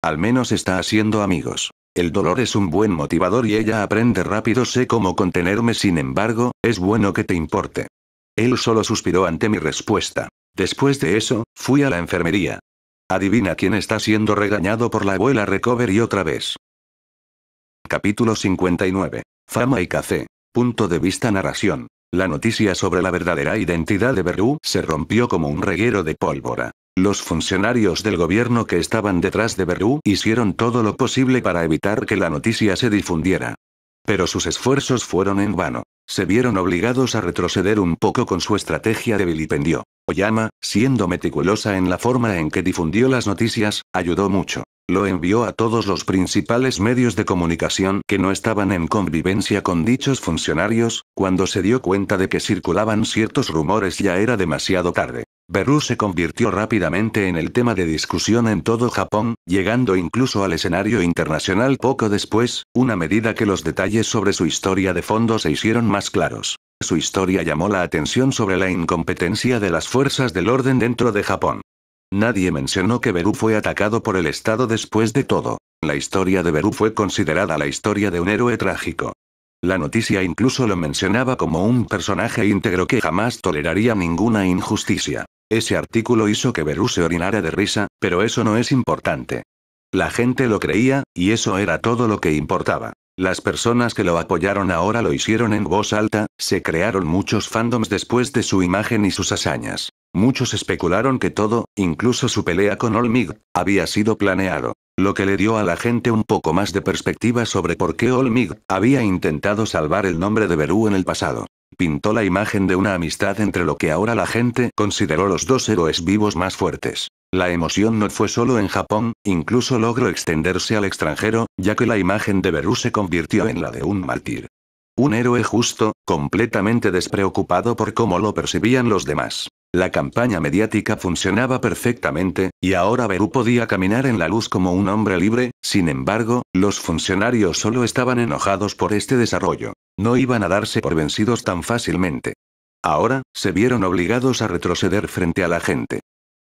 S1: Al menos está haciendo amigos. El dolor es un buen motivador y ella aprende rápido. Sé cómo contenerme, sin embargo, es bueno que te importe. Él solo suspiró ante mi respuesta. Después de eso, fui a la enfermería. Adivina quién está siendo regañado por la abuela Recovery otra vez. Capítulo 59. Fama y café. Punto de vista narración. La noticia sobre la verdadera identidad de Berú se rompió como un reguero de pólvora. Los funcionarios del gobierno que estaban detrás de Berú hicieron todo lo posible para evitar que la noticia se difundiera. Pero sus esfuerzos fueron en vano. Se vieron obligados a retroceder un poco con su estrategia de vilipendio. Oyama, siendo meticulosa en la forma en que difundió las noticias, ayudó mucho. Lo envió a todos los principales medios de comunicación que no estaban en convivencia con dichos funcionarios, cuando se dio cuenta de que circulaban ciertos rumores ya era demasiado tarde. Beru se convirtió rápidamente en el tema de discusión en todo Japón, llegando incluso al escenario internacional poco después, una medida que los detalles sobre su historia de fondo se hicieron más claros. Su historia llamó la atención sobre la incompetencia de las fuerzas del orden dentro de Japón. Nadie mencionó que Beru fue atacado por el Estado después de todo. La historia de Beru fue considerada la historia de un héroe trágico. La noticia incluso lo mencionaba como un personaje íntegro que jamás toleraría ninguna injusticia. Ese artículo hizo que Beru se orinara de risa, pero eso no es importante. La gente lo creía, y eso era todo lo que importaba. Las personas que lo apoyaron ahora lo hicieron en voz alta, se crearon muchos fandoms después de su imagen y sus hazañas. Muchos especularon que todo, incluso su pelea con Olmig, había sido planeado, lo que le dio a la gente un poco más de perspectiva sobre por qué Olmig había intentado salvar el nombre de Berú en el pasado. Pintó la imagen de una amistad entre lo que ahora la gente consideró los dos héroes vivos más fuertes. La emoción no fue solo en Japón, incluso logró extenderse al extranjero, ya que la imagen de Berú se convirtió en la de un mártir. Un héroe justo, completamente despreocupado por cómo lo percibían los demás. La campaña mediática funcionaba perfectamente, y ahora Beru podía caminar en la luz como un hombre libre, sin embargo, los funcionarios solo estaban enojados por este desarrollo. No iban a darse por vencidos tan fácilmente. Ahora, se vieron obligados a retroceder frente a la gente.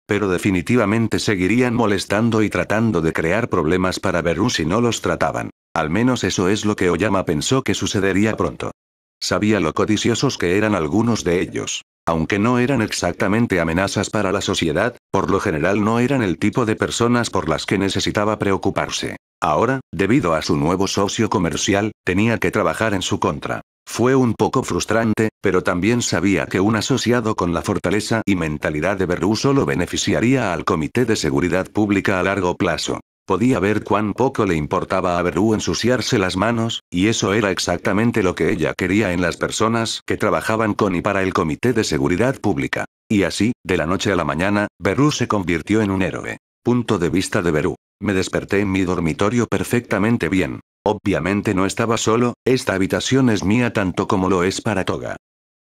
S1: Pero definitivamente seguirían molestando y tratando de crear problemas para Beru si no los trataban. Al menos eso es lo que Oyama pensó que sucedería pronto. Sabía lo codiciosos que eran algunos de ellos. Aunque no eran exactamente amenazas para la sociedad, por lo general no eran el tipo de personas por las que necesitaba preocuparse. Ahora, debido a su nuevo socio comercial, tenía que trabajar en su contra. Fue un poco frustrante, pero también sabía que un asociado con la fortaleza y mentalidad de Berru solo beneficiaría al Comité de Seguridad Pública a largo plazo. Podía ver cuán poco le importaba a Berú ensuciarse las manos, y eso era exactamente lo que ella quería en las personas que trabajaban con y para el Comité de Seguridad Pública. Y así, de la noche a la mañana, Berú se convirtió en un héroe. Punto de vista de Berú. Me desperté en mi dormitorio perfectamente bien. Obviamente no estaba solo, esta habitación es mía tanto como lo es para Toga.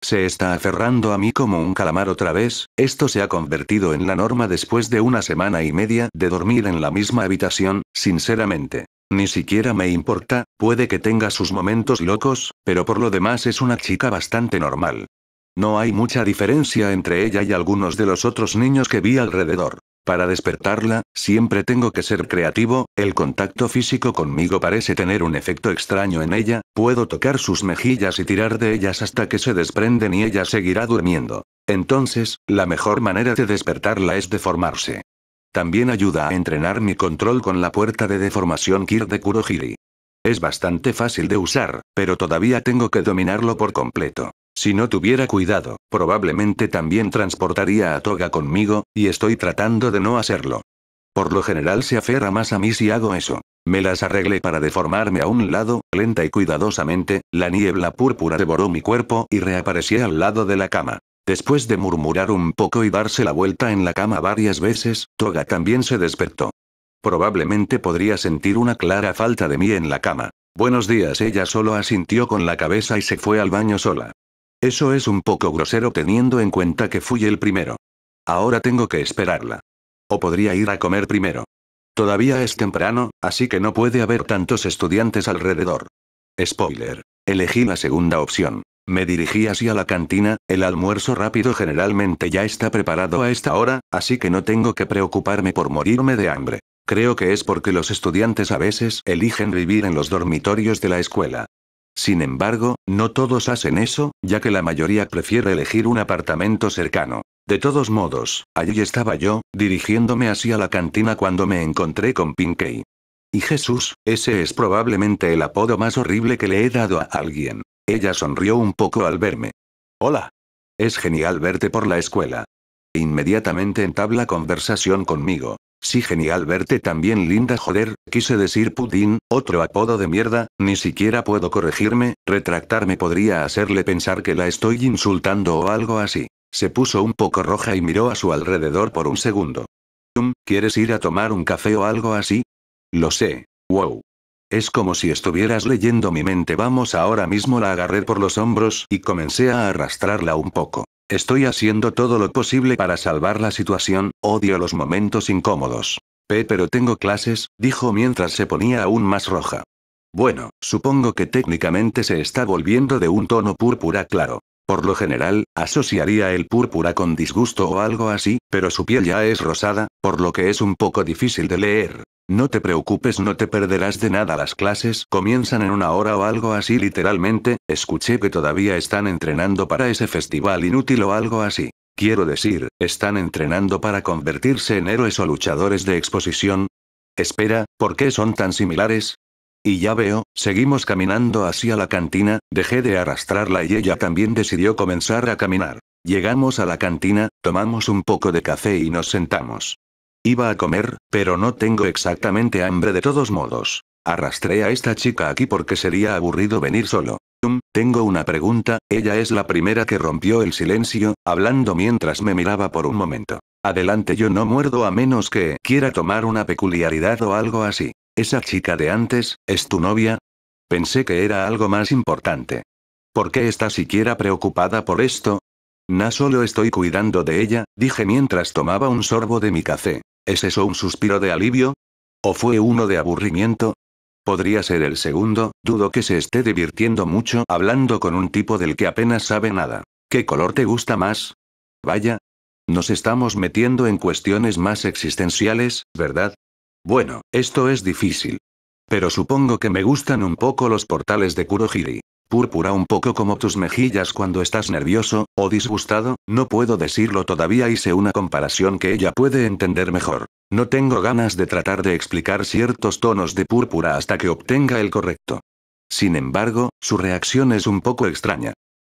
S1: Se está aferrando a mí como un calamar otra vez, esto se ha convertido en la norma después de una semana y media de dormir en la misma habitación, sinceramente. Ni siquiera me importa, puede que tenga sus momentos locos, pero por lo demás es una chica bastante normal. No hay mucha diferencia entre ella y algunos de los otros niños que vi alrededor. Para despertarla, siempre tengo que ser creativo, el contacto físico conmigo parece tener un efecto extraño en ella, puedo tocar sus mejillas y tirar de ellas hasta que se desprenden y ella seguirá durmiendo. Entonces, la mejor manera de despertarla es deformarse. También ayuda a entrenar mi control con la puerta de deformación Kir de Kurohiri. Es bastante fácil de usar, pero todavía tengo que dominarlo por completo. Si no tuviera cuidado, probablemente también transportaría a Toga conmigo, y estoy tratando de no hacerlo. Por lo general se aferra más a mí si hago eso. Me las arreglé para deformarme a un lado, lenta y cuidadosamente, la niebla púrpura devoró mi cuerpo y reaparecí al lado de la cama. Después de murmurar un poco y darse la vuelta en la cama varias veces, Toga también se despertó. Probablemente podría sentir una clara falta de mí en la cama. Buenos días, ella solo asintió con la cabeza y se fue al baño sola. Eso es un poco grosero teniendo en cuenta que fui el primero. Ahora tengo que esperarla. O podría ir a comer primero. Todavía es temprano, así que no puede haber tantos estudiantes alrededor. Spoiler. Elegí la segunda opción. Me dirigí hacia la cantina, el almuerzo rápido generalmente ya está preparado a esta hora, así que no tengo que preocuparme por morirme de hambre. Creo que es porque los estudiantes a veces eligen vivir en los dormitorios de la escuela. Sin embargo, no todos hacen eso, ya que la mayoría prefiere elegir un apartamento cercano. De todos modos, allí estaba yo, dirigiéndome hacia la cantina cuando me encontré con Pinkey. Y Jesús, ese es probablemente el apodo más horrible que le he dado a alguien. Ella sonrió un poco al verme. Hola. Es genial verte por la escuela. Inmediatamente entabla conversación conmigo. Sí genial verte también linda joder, quise decir Pudín, otro apodo de mierda, ni siquiera puedo corregirme, retractarme podría hacerle pensar que la estoy insultando o algo así. Se puso un poco roja y miró a su alrededor por un segundo. ¿Quieres ir a tomar un café o algo así? Lo sé. Wow. Es como si estuvieras leyendo mi mente. Vamos ahora mismo la agarré por los hombros y comencé a arrastrarla un poco. Estoy haciendo todo lo posible para salvar la situación, odio los momentos incómodos. P, pero tengo clases, dijo mientras se ponía aún más roja. Bueno, supongo que técnicamente se está volviendo de un tono púrpura claro. Por lo general, asociaría el púrpura con disgusto o algo así, pero su piel ya es rosada, por lo que es un poco difícil de leer. No te preocupes, no te perderás de nada. Las clases comienzan en una hora o algo así, literalmente. Escuché que todavía están entrenando para ese festival inútil o algo así. Quiero decir, están entrenando para convertirse en héroes o luchadores de exposición. Espera, ¿por qué son tan similares? Y ya veo, seguimos caminando hacia la cantina, dejé de arrastrarla y ella también decidió comenzar a caminar. Llegamos a la cantina, tomamos un poco de café y nos sentamos. Iba a comer, pero no tengo exactamente hambre de todos modos. Arrastré a esta chica aquí porque sería aburrido venir solo. tengo una pregunta, ella es la primera que rompió el silencio, hablando mientras me miraba por un momento. Adelante yo no muerdo a menos que quiera tomar una peculiaridad o algo así. ¿Esa chica de antes, es tu novia? Pensé que era algo más importante. ¿Por qué está siquiera preocupada por esto? No solo estoy cuidando de ella, dije mientras tomaba un sorbo de mi café. ¿Es eso un suspiro de alivio? ¿O fue uno de aburrimiento? Podría ser el segundo, dudo que se esté divirtiendo mucho hablando con un tipo del que apenas sabe nada. ¿Qué color te gusta más? Vaya. Nos estamos metiendo en cuestiones más existenciales, ¿verdad? Bueno, esto es difícil. Pero supongo que me gustan un poco los portales de Kurohiri. Púrpura un poco como tus mejillas cuando estás nervioso, o disgustado, no puedo decirlo todavía hice una comparación que ella puede entender mejor. No tengo ganas de tratar de explicar ciertos tonos de púrpura hasta que obtenga el correcto. Sin embargo, su reacción es un poco extraña.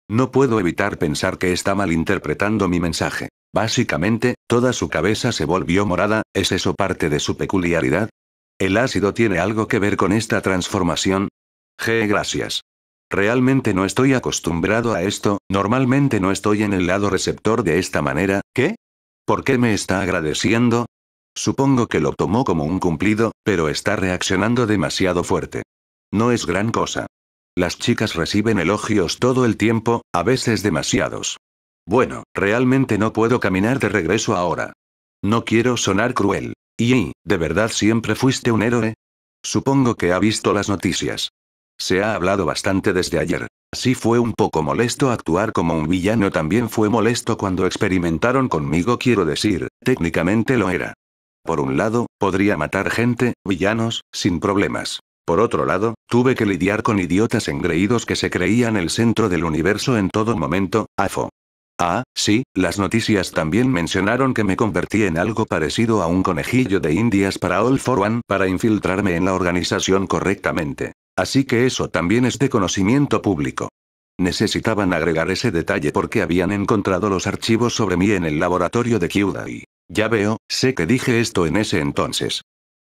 S1: No puedo evitar pensar que está malinterpretando mi mensaje. Básicamente, toda su cabeza se volvió morada, ¿es eso parte de su peculiaridad? ¿El ácido tiene algo que ver con esta transformación? G. Gracias. Realmente no estoy acostumbrado a esto, normalmente no estoy en el lado receptor de esta manera, ¿qué? ¿Por qué me está agradeciendo? Supongo que lo tomó como un cumplido, pero está reaccionando demasiado fuerte. No es gran cosa. Las chicas reciben elogios todo el tiempo, a veces demasiados. Bueno, realmente no puedo caminar de regreso ahora. No quiero sonar cruel. Y, ¿de verdad siempre fuiste un héroe? Supongo que ha visto las noticias. Se ha hablado bastante desde ayer. Sí fue un poco molesto actuar como un villano, también fue molesto cuando experimentaron conmigo, quiero decir, técnicamente lo era. Por un lado, podría matar gente, villanos, sin problemas. Por otro lado, tuve que lidiar con idiotas engreídos que se creían el centro del universo en todo momento, AFO. Ah, sí, las noticias también mencionaron que me convertí en algo parecido a un conejillo de indias para All for One para infiltrarme en la organización correctamente. Así que eso también es de conocimiento público. Necesitaban agregar ese detalle porque habían encontrado los archivos sobre mí en el laboratorio de Kyuda y... Ya veo, sé que dije esto en ese entonces.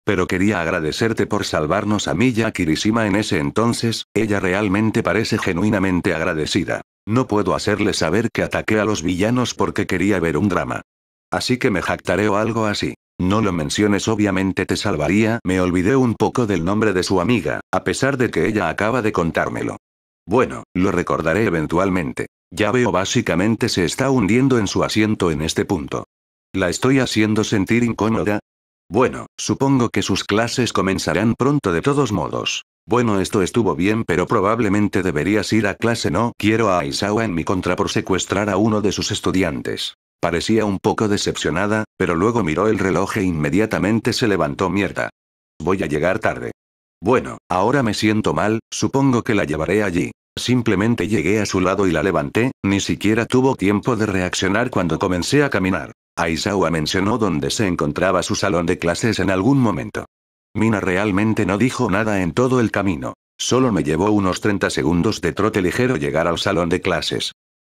S1: Pero quería agradecerte por salvarnos a a Kirishima en ese entonces, ella realmente parece genuinamente agradecida. No puedo hacerle saber que ataqué a los villanos porque quería ver un drama. Así que me jactaré o algo así. No lo menciones, obviamente te salvaría. Me olvidé un poco del nombre de su amiga, a pesar de que ella acaba de contármelo. Bueno, lo recordaré eventualmente. Ya veo, básicamente se está hundiendo en su asiento en este punto. ¿La estoy haciendo sentir incómoda? Bueno, supongo que sus clases comenzarán pronto de todos modos. Bueno, esto estuvo bien, pero probablemente deberías ir a clase. No quiero a Aizawa en mi contra por secuestrar a uno de sus estudiantes. Parecía un poco decepcionada, pero luego miró el reloj e inmediatamente se levantó mierda. Voy a llegar tarde. Bueno, ahora me siento mal, supongo que la llevaré allí. Simplemente llegué a su lado y la levanté, ni siquiera tuvo tiempo de reaccionar cuando comencé a caminar. Aizawa mencionó dónde se encontraba su salón de clases en algún momento. Mina realmente no dijo nada en todo el camino. Solo me llevó unos 30 segundos de trote ligero llegar al salón de clases.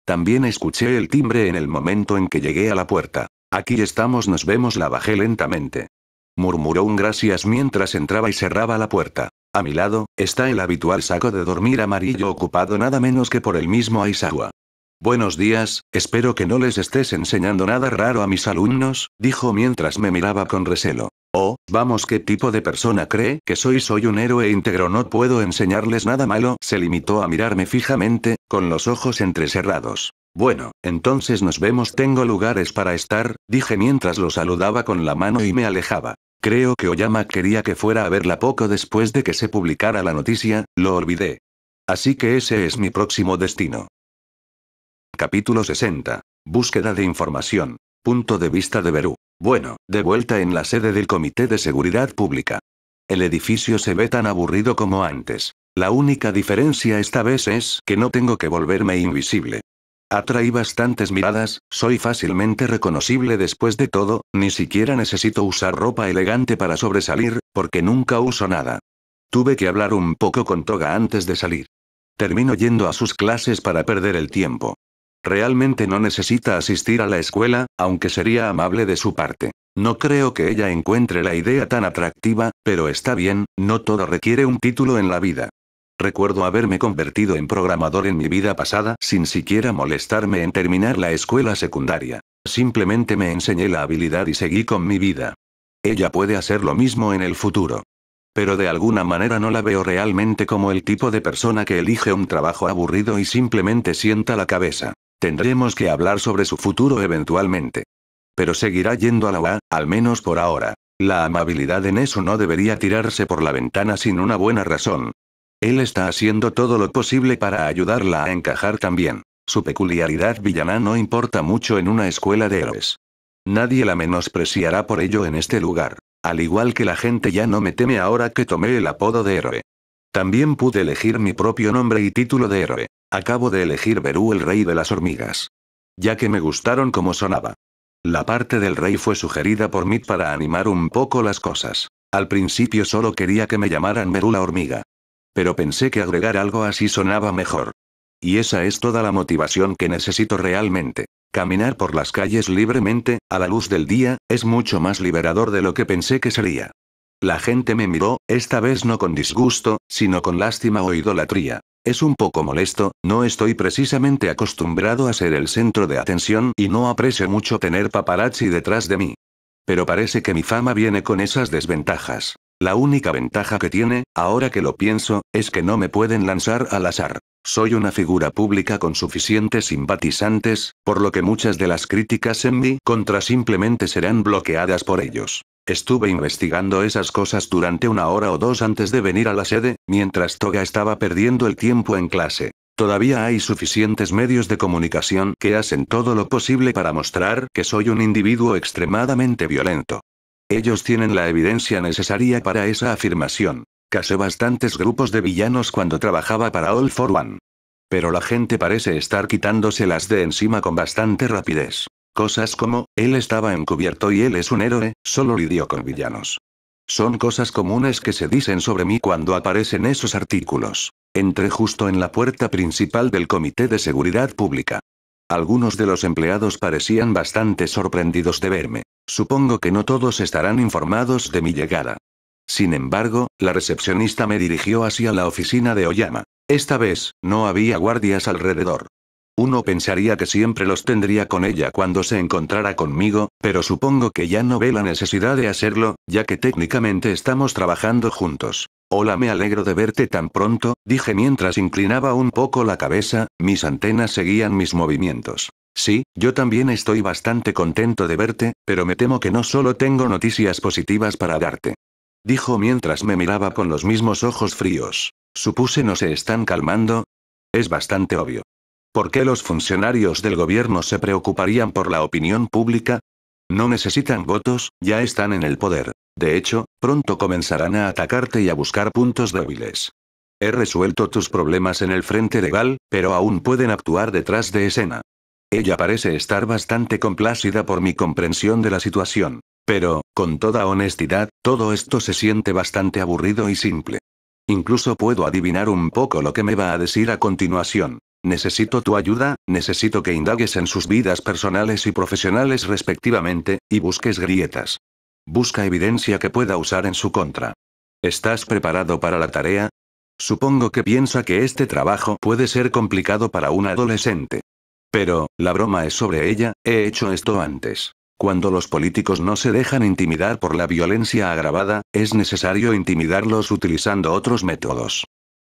S1: También escuché el timbre en el momento en que llegué a la puerta. Aquí estamos, nos vemos, la bajé lentamente. Murmuró un gracias mientras entraba y cerraba la puerta. A mi lado, está el habitual saco de dormir amarillo ocupado nada menos que por el mismo Aizawa. Buenos días, espero que no les estés enseñando nada raro a mis alumnos, dijo mientras me miraba con recelo. Oh, vamos, ¿qué tipo de persona cree que soy? Soy un héroe íntegro, no puedo enseñarles nada malo. Se limitó a mirarme fijamente, con los ojos entrecerrados. Bueno, entonces nos vemos. Tengo lugares para estar, dije mientras lo saludaba con la mano y me alejaba. Creo que Oyama quería que fuera a verla poco después de que se publicara la noticia, lo olvidé. Así que ese es mi próximo destino. Capítulo 60. Búsqueda de información. Punto de vista de Berú. Bueno, de vuelta en la sede del Comité de Seguridad Pública. El edificio se ve tan aburrido como antes. La única diferencia esta vez es que no tengo que volverme invisible. Atraí bastantes miradas, soy fácilmente reconocible después de todo, ni siquiera necesito usar ropa elegante para sobresalir, porque nunca uso nada. Tuve que hablar un poco con Toga antes de salir. Termino yendo a sus clases para perder el tiempo. Realmente no necesita asistir a la escuela, aunque sería amable de su parte. No creo que ella encuentre la idea tan atractiva, pero está bien, no todo requiere un título en la vida. Recuerdo haberme convertido en programador en mi vida pasada sin siquiera molestarme en terminar la escuela secundaria. Simplemente me enseñé la habilidad y seguí con mi vida. Ella puede hacer lo mismo en el futuro. Pero de alguna manera no la veo realmente como el tipo de persona que elige un trabajo aburrido y simplemente sienta la cabeza. Tendremos que hablar sobre su futuro eventualmente. Pero seguirá yendo a la UA, al menos por ahora. La amabilidad en eso no debería tirarse por la ventana sin una buena razón. Él está haciendo todo lo posible para ayudarla a encajar también. Su peculiaridad villana no importa mucho en una escuela de héroes. Nadie la menospreciará por ello en este lugar. Al igual que la gente ya no me teme ahora que tomé el apodo de héroe. También pude elegir mi propio nombre y título de héroe. Acabo de elegir Berú el rey de las hormigas. Ya que me gustaron como sonaba. La parte del rey fue sugerida por Mit para animar un poco las cosas. Al principio solo quería que me llamaran Berú la hormiga. Pero pensé que agregar algo así sonaba mejor. Y esa es toda la motivación que necesito realmente. Caminar por las calles libremente, a la luz del día, es mucho más liberador de lo que pensé que sería. La gente me miró, esta vez no con disgusto, sino con lástima o idolatría. Es un poco molesto, no estoy precisamente acostumbrado a ser el centro de atención y no aprecio mucho tener paparazzi detrás de mí. Pero parece que mi fama viene con esas desventajas. La única ventaja que tiene, ahora que lo pienso, es que no me pueden lanzar al azar. Soy una figura pública con suficientes simpatizantes, por lo que muchas de las críticas en mi contra simplemente serán bloqueadas por ellos. Estuve investigando esas cosas durante una hora o dos antes de venir a la sede, mientras Toga estaba perdiendo el tiempo en clase. Todavía hay suficientes medios de comunicación que hacen todo lo posible para mostrar que soy un individuo extremadamente violento. Ellos tienen la evidencia necesaria para esa afirmación. Casé bastantes grupos de villanos cuando trabajaba para All for One. Pero la gente parece estar quitándoselas de encima con bastante rapidez. Cosas como, él estaba encubierto y él es un héroe, solo lidió con villanos. Son cosas comunes que se dicen sobre mí cuando aparecen esos artículos. Entré justo en la puerta principal del Comité de Seguridad Pública. Algunos de los empleados parecían bastante sorprendidos de verme. Supongo que no todos estarán informados de mi llegada. Sin embargo, la recepcionista me dirigió hacia la oficina de Oyama. Esta vez, no había guardias alrededor. Uno pensaría que siempre los tendría con ella cuando se encontrara conmigo, pero supongo que ya no ve la necesidad de hacerlo, ya que técnicamente estamos trabajando juntos. Hola, me alegro de verte tan pronto, dije mientras inclinaba un poco la cabeza, mis antenas seguían mis movimientos. Sí, yo también estoy bastante contento de verte, pero me temo que no solo tengo noticias positivas para darte. Dijo mientras me miraba con los mismos ojos fríos. Supuse no se están calmando. Es bastante obvio. ¿Por qué los funcionarios del gobierno se preocuparían por la opinión pública? No necesitan votos, ya están en el poder. De hecho, pronto comenzarán a atacarte y a buscar puntos débiles. He resuelto tus problemas en el frente legal, pero aún pueden actuar detrás de escena. Ella parece estar bastante complacida por mi comprensión de la situación. Pero, con toda honestidad, todo esto se siente bastante aburrido y simple. Incluso puedo adivinar un poco lo que me va a decir a continuación. Necesito tu ayuda, necesito que indagues en sus vidas personales y profesionales respectivamente, y busques grietas. Busca evidencia que pueda usar en su contra. ¿Estás preparado para la tarea? Supongo que piensa que este trabajo puede ser complicado para un adolescente. Pero, la broma es sobre ella, he hecho esto antes. Cuando los políticos no se dejan intimidar por la violencia agravada, es necesario intimidarlos utilizando otros métodos.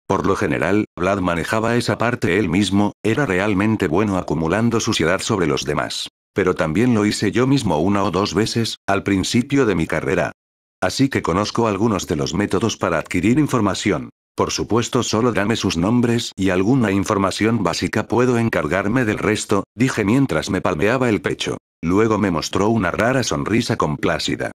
S1: Por lo general, Vlad manejaba esa parte él mismo, era realmente bueno acumulando suciedad sobre los demás. Pero también lo hice yo mismo una o dos veces, al principio de mi carrera. Así que conozco algunos de los métodos para adquirir información. Por supuesto, solo dame sus nombres y alguna información básica puedo encargarme del resto, dije mientras me palmeaba el pecho. Luego me mostró una rara sonrisa complácida.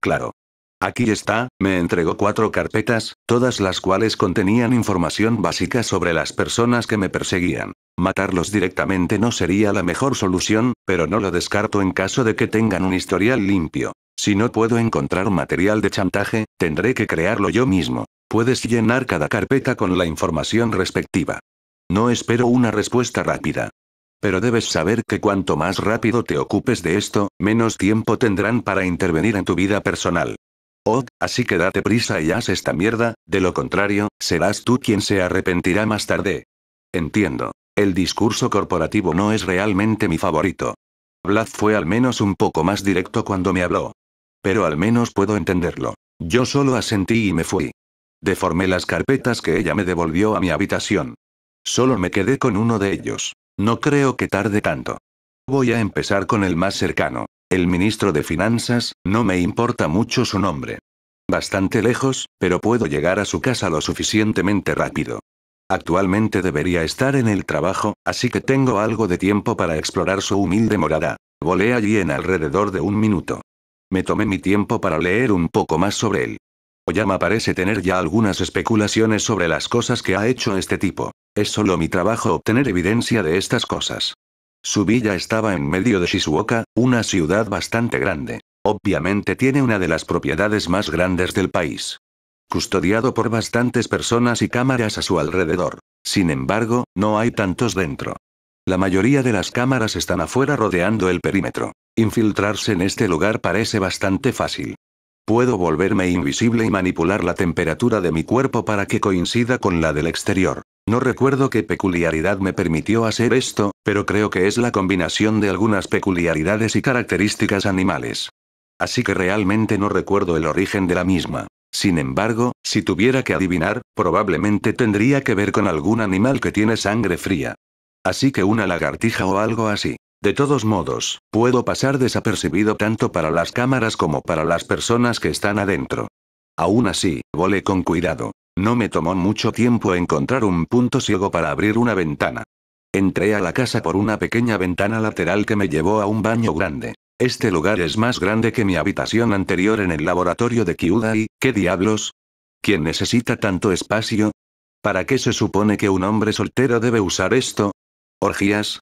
S1: Claro. Aquí está, me entregó cuatro carpetas, todas las cuales contenían información básica sobre las personas que me perseguían. Matarlos directamente no sería la mejor solución, pero no lo descarto en caso de que tengan un historial limpio. Si no puedo encontrar material de chantaje, tendré que crearlo yo mismo. Puedes llenar cada carpeta con la información respectiva. No espero una respuesta rápida. Pero debes saber que cuanto más rápido te ocupes de esto, menos tiempo tendrán para intervenir en tu vida personal. Oh, así que date prisa y haz esta mierda, de lo contrario, serás tú quien se arrepentirá más tarde. Entiendo. El discurso corporativo no es realmente mi favorito. Vlad fue al menos un poco más directo cuando me habló. Pero al menos puedo entenderlo. Yo solo asentí y me fui. Deformé las carpetas que ella me devolvió a mi habitación. Solo me quedé con uno de ellos. No creo que tarde tanto. Voy a empezar con el más cercano. El ministro de Finanzas, no me importa mucho su nombre. Bastante lejos, pero puedo llegar a su casa lo suficientemente rápido. Actualmente debería estar en el trabajo, así que tengo algo de tiempo para explorar su humilde morada. Volé allí en alrededor de un minuto. Me tomé mi tiempo para leer un poco más sobre él. Oyama parece tener ya algunas especulaciones sobre las cosas que ha hecho este tipo. Es solo mi trabajo obtener evidencia de estas cosas. Su villa estaba en medio de Shizuoka, una ciudad bastante grande. Obviamente tiene una de las propiedades más grandes del país. Custodiado por bastantes personas y cámaras a su alrededor. Sin embargo, no hay tantos dentro. La mayoría de las cámaras están afuera rodeando el perímetro. Infiltrarse en este lugar parece bastante fácil. Puedo volverme invisible y manipular la temperatura de mi cuerpo para que coincida con la del exterior. No recuerdo qué peculiaridad me permitió hacer esto, pero creo que es la combinación de algunas peculiaridades y características animales. Así que realmente no recuerdo el origen de la misma. Sin embargo, si tuviera que adivinar, probablemente tendría que ver con algún animal que tiene sangre fría. Así que una lagartija o algo así. De todos modos, puedo pasar desapercibido tanto para las cámaras como para las personas que están adentro. Aún así, volé con cuidado. No me tomó mucho tiempo encontrar un punto ciego para abrir una ventana. Entré a la casa por una pequeña ventana lateral que me llevó a un baño grande. Este lugar es más grande que mi habitación anterior en el laboratorio de Kiuda y, ¿qué diablos? ¿Quién necesita tanto espacio? ¿Para qué se supone que un hombre soltero debe usar esto? ¿Orgías?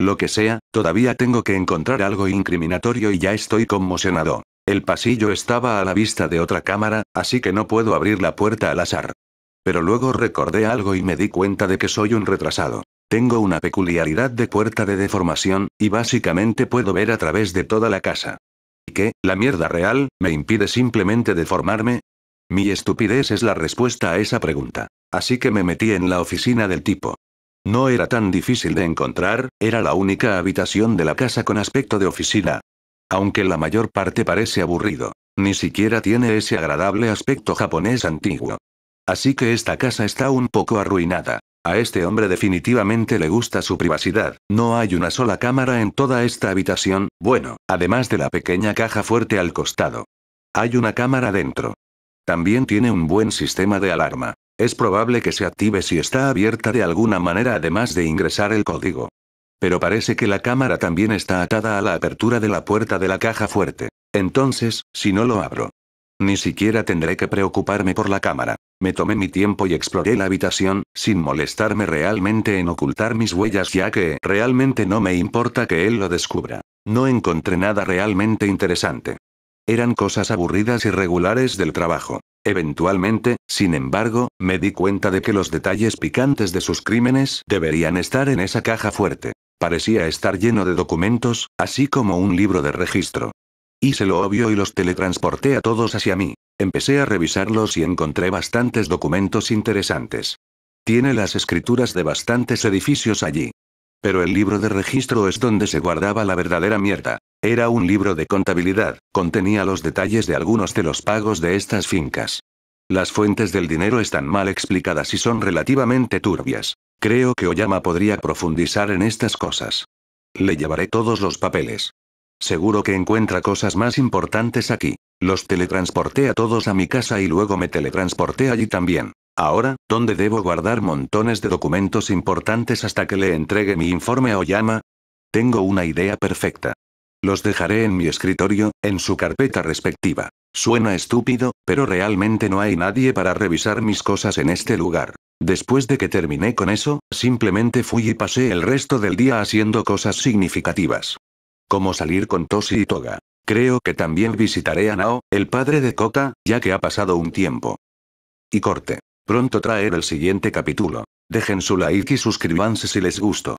S1: Lo que sea, todavía tengo que encontrar algo incriminatorio y ya estoy conmocionado. El pasillo estaba a la vista de otra cámara, así que no puedo abrir la puerta al azar. Pero luego recordé algo y me di cuenta de que soy un retrasado. Tengo una peculiaridad de puerta de deformación, y básicamente puedo ver a través de toda la casa. ¿Y qué, la mierda real, me impide simplemente deformarme? Mi estupidez es la respuesta a esa pregunta. Así que me metí en la oficina del tipo. No era tan difícil de encontrar, era la única habitación de la casa con aspecto de oficina. Aunque la mayor parte parece aburrido. Ni siquiera tiene ese agradable aspecto japonés antiguo. Así que esta casa está un poco arruinada. A este hombre definitivamente le gusta su privacidad, no hay una sola cámara en toda esta habitación, bueno, además de la pequeña caja fuerte al costado. Hay una cámara dentro. También tiene un buen sistema de alarma. Es probable que se active si está abierta de alguna manera además de ingresar el código. Pero parece que la cámara también está atada a la apertura de la puerta de la caja fuerte. Entonces, si no lo abro. Ni siquiera tendré que preocuparme por la cámara. Me tomé mi tiempo y exploré la habitación, sin molestarme realmente en ocultar mis huellas ya que realmente no me importa que él lo descubra. No encontré nada realmente interesante. Eran cosas aburridas y regulares del trabajo. Eventualmente, sin embargo, me di cuenta de que los detalles picantes de sus crímenes deberían estar en esa caja fuerte. Parecía estar lleno de documentos, así como un libro de registro. Hice lo obvio y los teletransporté a todos hacia mí. Empecé a revisarlos y encontré bastantes documentos interesantes. Tiene las escrituras de bastantes edificios allí. Pero el libro de registro es donde se guardaba la verdadera mierda. Era un libro de contabilidad, contenía los detalles de algunos de los pagos de estas fincas. Las fuentes del dinero están mal explicadas y son relativamente turbias. Creo que Oyama podría profundizar en estas cosas. Le llevaré todos los papeles. Seguro que encuentra cosas más importantes aquí. Los teletransporté a todos a mi casa y luego me teletransporté allí también. Ahora, ¿dónde debo guardar montones de documentos importantes hasta que le entregue mi informe a Oyama? Tengo una idea perfecta. Los dejaré en mi escritorio, en su carpeta respectiva. Suena estúpido, pero realmente no hay nadie para revisar mis cosas en este lugar. Después de que terminé con eso, simplemente fui y pasé el resto del día haciendo cosas significativas. Como salir con Toshi y Toga. Creo que también visitaré a Nao, el padre de Kota, ya que ha pasado un tiempo. Y corte. Pronto traer el siguiente capítulo. Dejen su like y suscríbanse si les gustó.